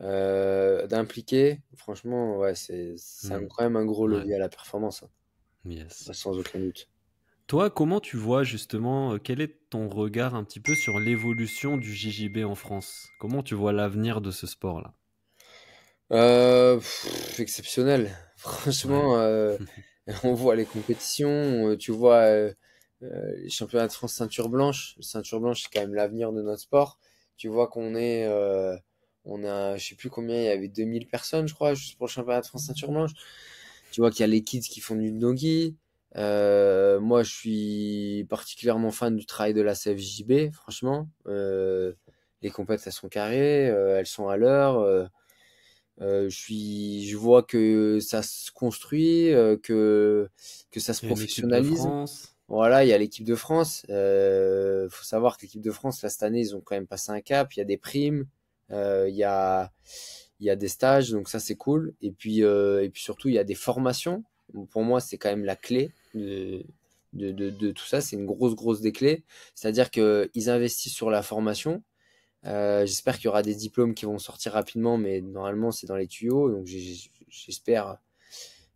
euh, d'impliqué, franchement, ouais, c'est hmm. quand même un gros levier à la performance. Hein. Sans aucun doute. Toi, comment tu vois justement, euh, quel est ton regard un petit peu sur l'évolution du JJB en France Comment tu vois l'avenir de ce sport-là Exceptionnel. <laughs> Franchement, <laughs> on voit les compétitions, tu vois euh, les championnats de France ceinture blanche. Ceinture blanche, c'est quand même l'avenir de notre sport. Tu vois qu'on est, euh, on a, je sais plus combien, il y avait 2000 personnes, je crois, juste pour le championnat de France ceinture blanche. Tu vois qu'il y a les kids qui font du doggy. Euh, moi, je suis particulièrement fan du travail de la CFJB, franchement. les compétitions elles sont carrées, elles sont à l'heure. je suis je vois que ça se construit que que ça se professionnalise voilà, il y a l'équipe de France. Euh, faut savoir que l'équipe de France, là, cette année, ils ont quand même passé un cap. Il y a des primes, euh, il, y a, il y a des stages, donc ça, c'est cool. Et puis, euh, et puis surtout, il y a des formations. Pour moi, c'est quand même la clé de, de, de, tout ça. C'est une grosse, grosse des clés. C'est-à-dire qu'ils investissent sur la formation. Euh, j'espère qu'il y aura des diplômes qui vont sortir rapidement, mais normalement c'est dans les tuyaux. Donc j'espère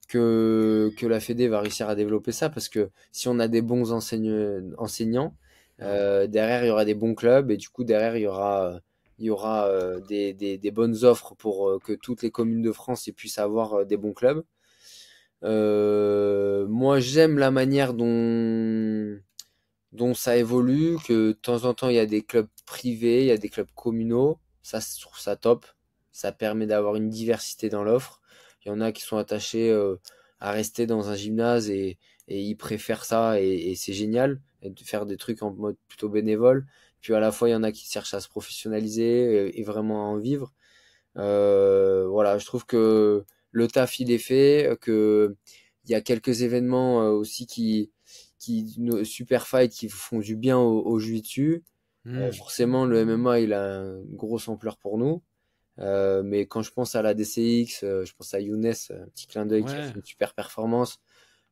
que, que la Fédé va réussir à développer ça parce que si on a des bons enseignants, euh, derrière il y aura des bons clubs et du coup derrière il y aura, il y aura euh, des, bonnes offres pour euh, que toutes les communes de France puissent avoir des bons clubs. moi j'aime la manière dont, dont ça évolue, que de temps en temps il y a des clubs privés, il y a des clubs communaux, ça je trouve ça top, ça permet d'avoir une diversité dans l'offre. Il y en a qui sont attachés euh, à rester dans un gymnase et, ils préfèrent ça et, c'est génial de faire des trucs en mode plutôt bénévole. Puis à la fois, il y en a qui cherchent à se professionnaliser euh, et, vraiment à en vivre. Euh, voilà, je trouve que le taf il est fait, que il y a quelques événements aussi qui qui super fight qui font du bien au, au dessus hmm. forcément, le MMA il a une grosse ampleur pour nous. Euh, mais quand je pense à la DCX, euh, je pense à Younes, un euh, petit clin d'œil qui a fait une super performance.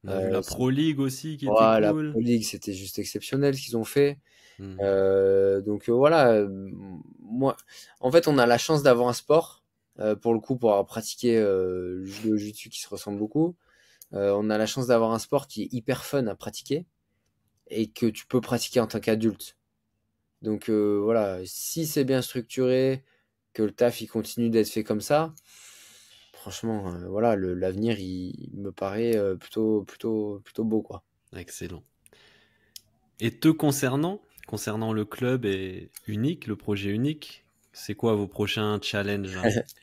la Pro League aussi qui était la cool. La Pro League, c'était juste exceptionnel ce qu'ils ont fait. Hmm. donc voilà, moi, en fait, on a la chance d'avoir un sport pour le coup pour avoir pratiqué le jiu-jitsu qui se ressemble beaucoup. on a la chance d'avoir un sport qui est hyper fun à pratiquer et que tu peux pratiquer en tant qu'adulte. Donc voilà, si c'est bien structuré, le taf il continue d'être fait comme ça, franchement, euh, voilà, l'avenir il, me paraît euh, plutôt, plutôt, plutôt beau quoi. Excellent. Et te concernant, concernant le club et unique, le projet unique, c'est quoi vos prochains challenges <laughs>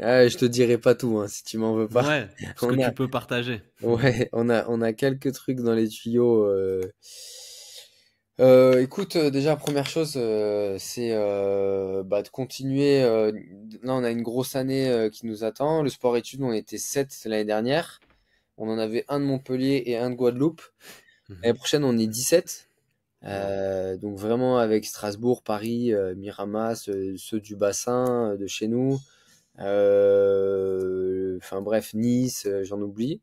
ah, Je te dirai pas tout hein, si tu m'en veux pas. Ouais, ce <laughs> on que tu peux partager. Ouais, on a, on a quelques trucs dans les tuyaux. Euh, euh, écoute, euh, déjà première chose, euh, c'est bah, de continuer. là, on a une grosse année qui nous attend. Le sport études, on était 7 l'année dernière. On en avait un de Montpellier et un de Guadeloupe. Mhm. L'année prochaine, on est 17. donc vraiment avec Strasbourg, Paris, Miramas, ceux du bassin de chez nous. Enfin bref, Nice, j'en oublie.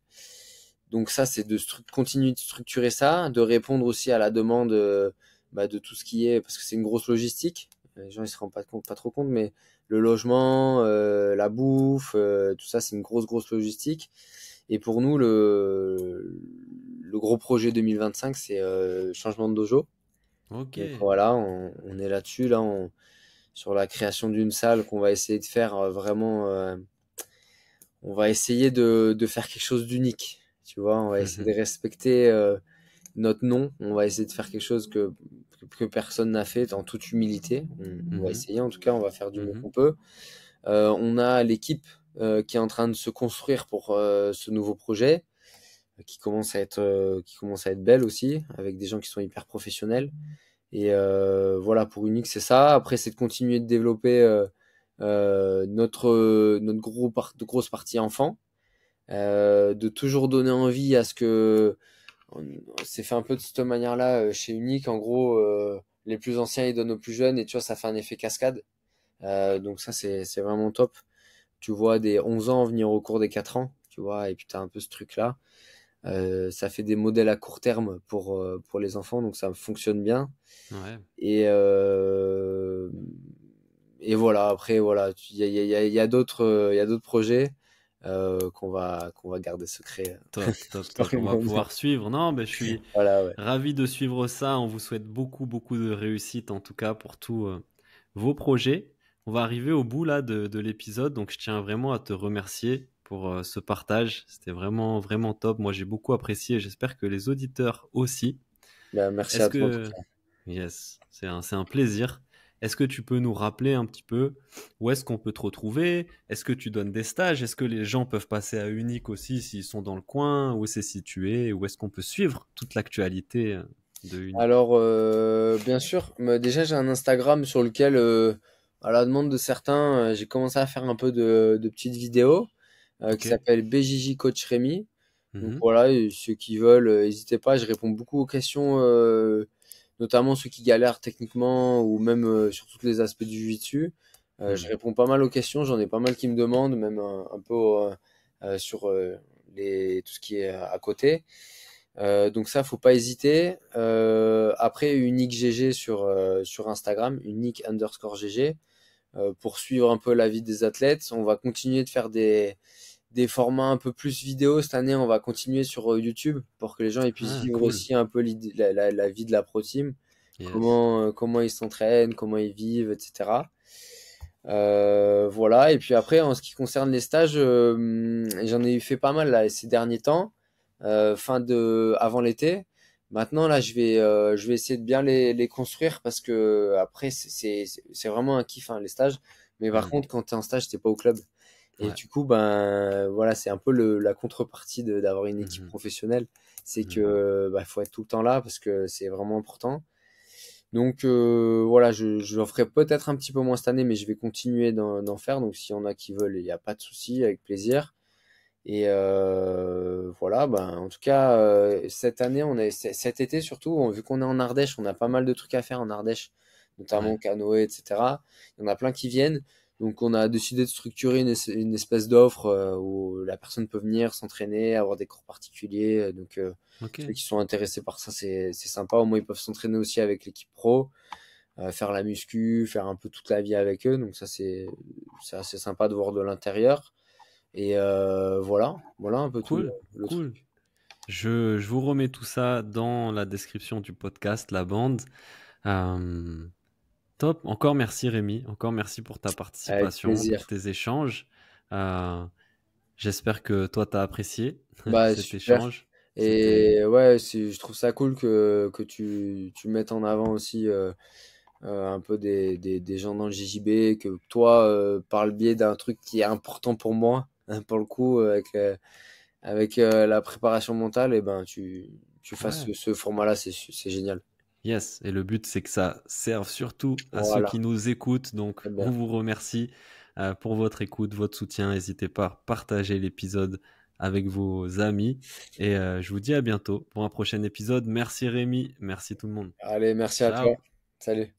Donc ça, c'est de continuer de structurer ça, de répondre aussi à la demande euh, bah, de tout ce qui est, parce que c'est une grosse logistique. Les gens ils se rendent pas, compte, pas trop compte, mais le logement, euh, la bouffe, euh, tout ça, c'est une grosse grosse logistique. Et pour nous, le, le gros projet 2025, c'est le changement de dojo. Ok. Donc, voilà, on, est là-dessus, là, sur la création d'une salle qu'on va essayer de faire vraiment. on va essayer de faire quelque chose d'unique tu vois, on va mmh essayer de respecter euh, notre nom. On va essayer de faire quelque chose que, personne n'a fait en toute humilité. On, va mmh essayer, en tout cas, on va faire du mmh mieux qu'on peut. Euh, on a l'équipe euh, qui est en train de se construire pour ce nouveau projet, qui commence à être qui commence à être belle aussi, avec des gens qui sont hyper professionnels. Et voilà, pour Unique, c'est ça. Après, c'est de continuer de développer. notre, notre grosse partie enfant. Euh, de toujours donner envie à ce que s'est fait un peu de cette manière-là euh, chez Unique. En gros, euh, les plus anciens, ils donnent aux plus jeunes et tu vois, ça fait un effet cascade. donc ça, c'est vraiment top. Tu vois des 11 ans venir au cours des 4 ans, tu vois, et puis tu as un peu ce truc-là. ça fait des modèles à court terme pour, pour les enfants, donc ça fonctionne bien. Et, et voilà, après, voilà, il y a, y a, y a d'autres projets. Euh, qu'on va, qu'on va garder secret. Top, <laughs> top, On va pouvoir suivre. Non, mais je suis <laughs> ravi de suivre ça. On vous souhaite beaucoup, beaucoup de réussite, en tout cas, pour tous euh, vos projets. On va arriver au bout là de, l'épisode, donc je tiens vraiment à te remercier pour euh, ce partage. C'était vraiment, vraiment top. Moi, j'ai beaucoup apprécié. J'espère que les auditeurs aussi. Bah, merci à toi. Yes, c'est un plaisir. Est-ce que tu peux nous rappeler un petit peu où est-ce qu'on peut te retrouver Est-ce que tu donnes des stages Est-ce que les gens peuvent passer à Unique aussi s'ils sont dans le coin Où c'est situé Où est-ce qu'on peut suivre toute l'actualité euh, de Unique Alors, euh, bien sûr, bah, déjà j'ai un Instagram sur lequel, euh, à la demande de certains, j'ai commencé à faire un peu de, petites vidéos qui s'appelle BJJ Coach Rémi. Mhm. voilà, ceux qui veulent, n'hésitez pas, je réponds beaucoup aux questions notamment ceux qui galèrent techniquement ou même euh, sur tous les aspects du jiu dessus. Euh, mhm. Je réponds pas mal aux questions, j'en ai pas mal qui me demandent, même euh, un, peu sur les, tout ce qui est à côté. donc ça, faut pas hésiter. après, unique GG sur, sur Instagram, unique underscore GG, pour suivre un peu la vie des athlètes. On va continuer de faire des, des formats un peu plus vidéo. Cette année, on va continuer sur euh, YouTube pour que les gens puissent ah, aussi un peu la, vie de la Pro Team. Comment, euh, comment ils s'entraînent, comment ils vivent, etc. Euh, voilà. Et puis après, en ce qui concerne les stages, j'en ai fait pas mal là, ces derniers temps, fin de, avant l'été. Maintenant, là, je vais, je vais essayer de bien les, construire parce que après, c'est vraiment un kiff, hein, les stages. Mais par mm. contre, quand tu es en stage, t'es pas au club. Et du coup, ben voilà, c'est un peu la contrepartie d'avoir une équipe mmh professionnelle, c'est mmh que bah, faut être tout le temps là parce que c'est vraiment important. Donc euh, voilà, je, je ferai peut-être un petit peu moins cette année, mais je vais continuer d'en faire. Donc s'il y en a qui veulent, il n'y a pas de souci, avec plaisir. Et euh, voilà, ben, en tout cas, euh, cette année, on cet été surtout, vu qu'on est en Ardèche, on a pas mal de trucs à faire en Ardèche, notamment canoë, etc. Il y en a plein qui viennent. Donc on a décidé de structurer une, espèce d'offre euh, où la personne peut venir s'entraîner, avoir des cours particuliers. Euh, donc euh, ceux qui sont intéressés par ça, c'est sympa. Au moins ils peuvent s'entraîner aussi avec l'équipe pro, faire la muscu, faire un peu toute la vie avec eux. Donc ça c'est assez sympa de voir de l'intérieur. Et voilà, voilà un peu tout le, cool. Je, je, vous remets tout ça dans la description du podcast, la bande. Top. Encore merci Rémi. Encore merci pour ta participation, pour tes échanges. Euh, j'espère que toi, tu as apprécié <laughs> bah, cet échange. Et ouais, je trouve ça cool que, tu, mettes en avant aussi euh, euh, un peu des, gens dans le JJB, que toi, par le biais d'un truc qui est important pour moi, hein, pour le coup, avec, avec la préparation mentale, et eh ben, tu, fasses ce format-là, c'est génial. Yes, et le but c'est que ça serve surtout à ceux qui nous écoutent. Donc eh on vous remercie euh, pour votre écoute, votre soutien. N'hésitez pas à partager l'épisode avec vos amis. Et euh, je vous dis à bientôt pour un prochain épisode. Merci Rémi, merci tout le monde. Allez, merci à toi. Salut.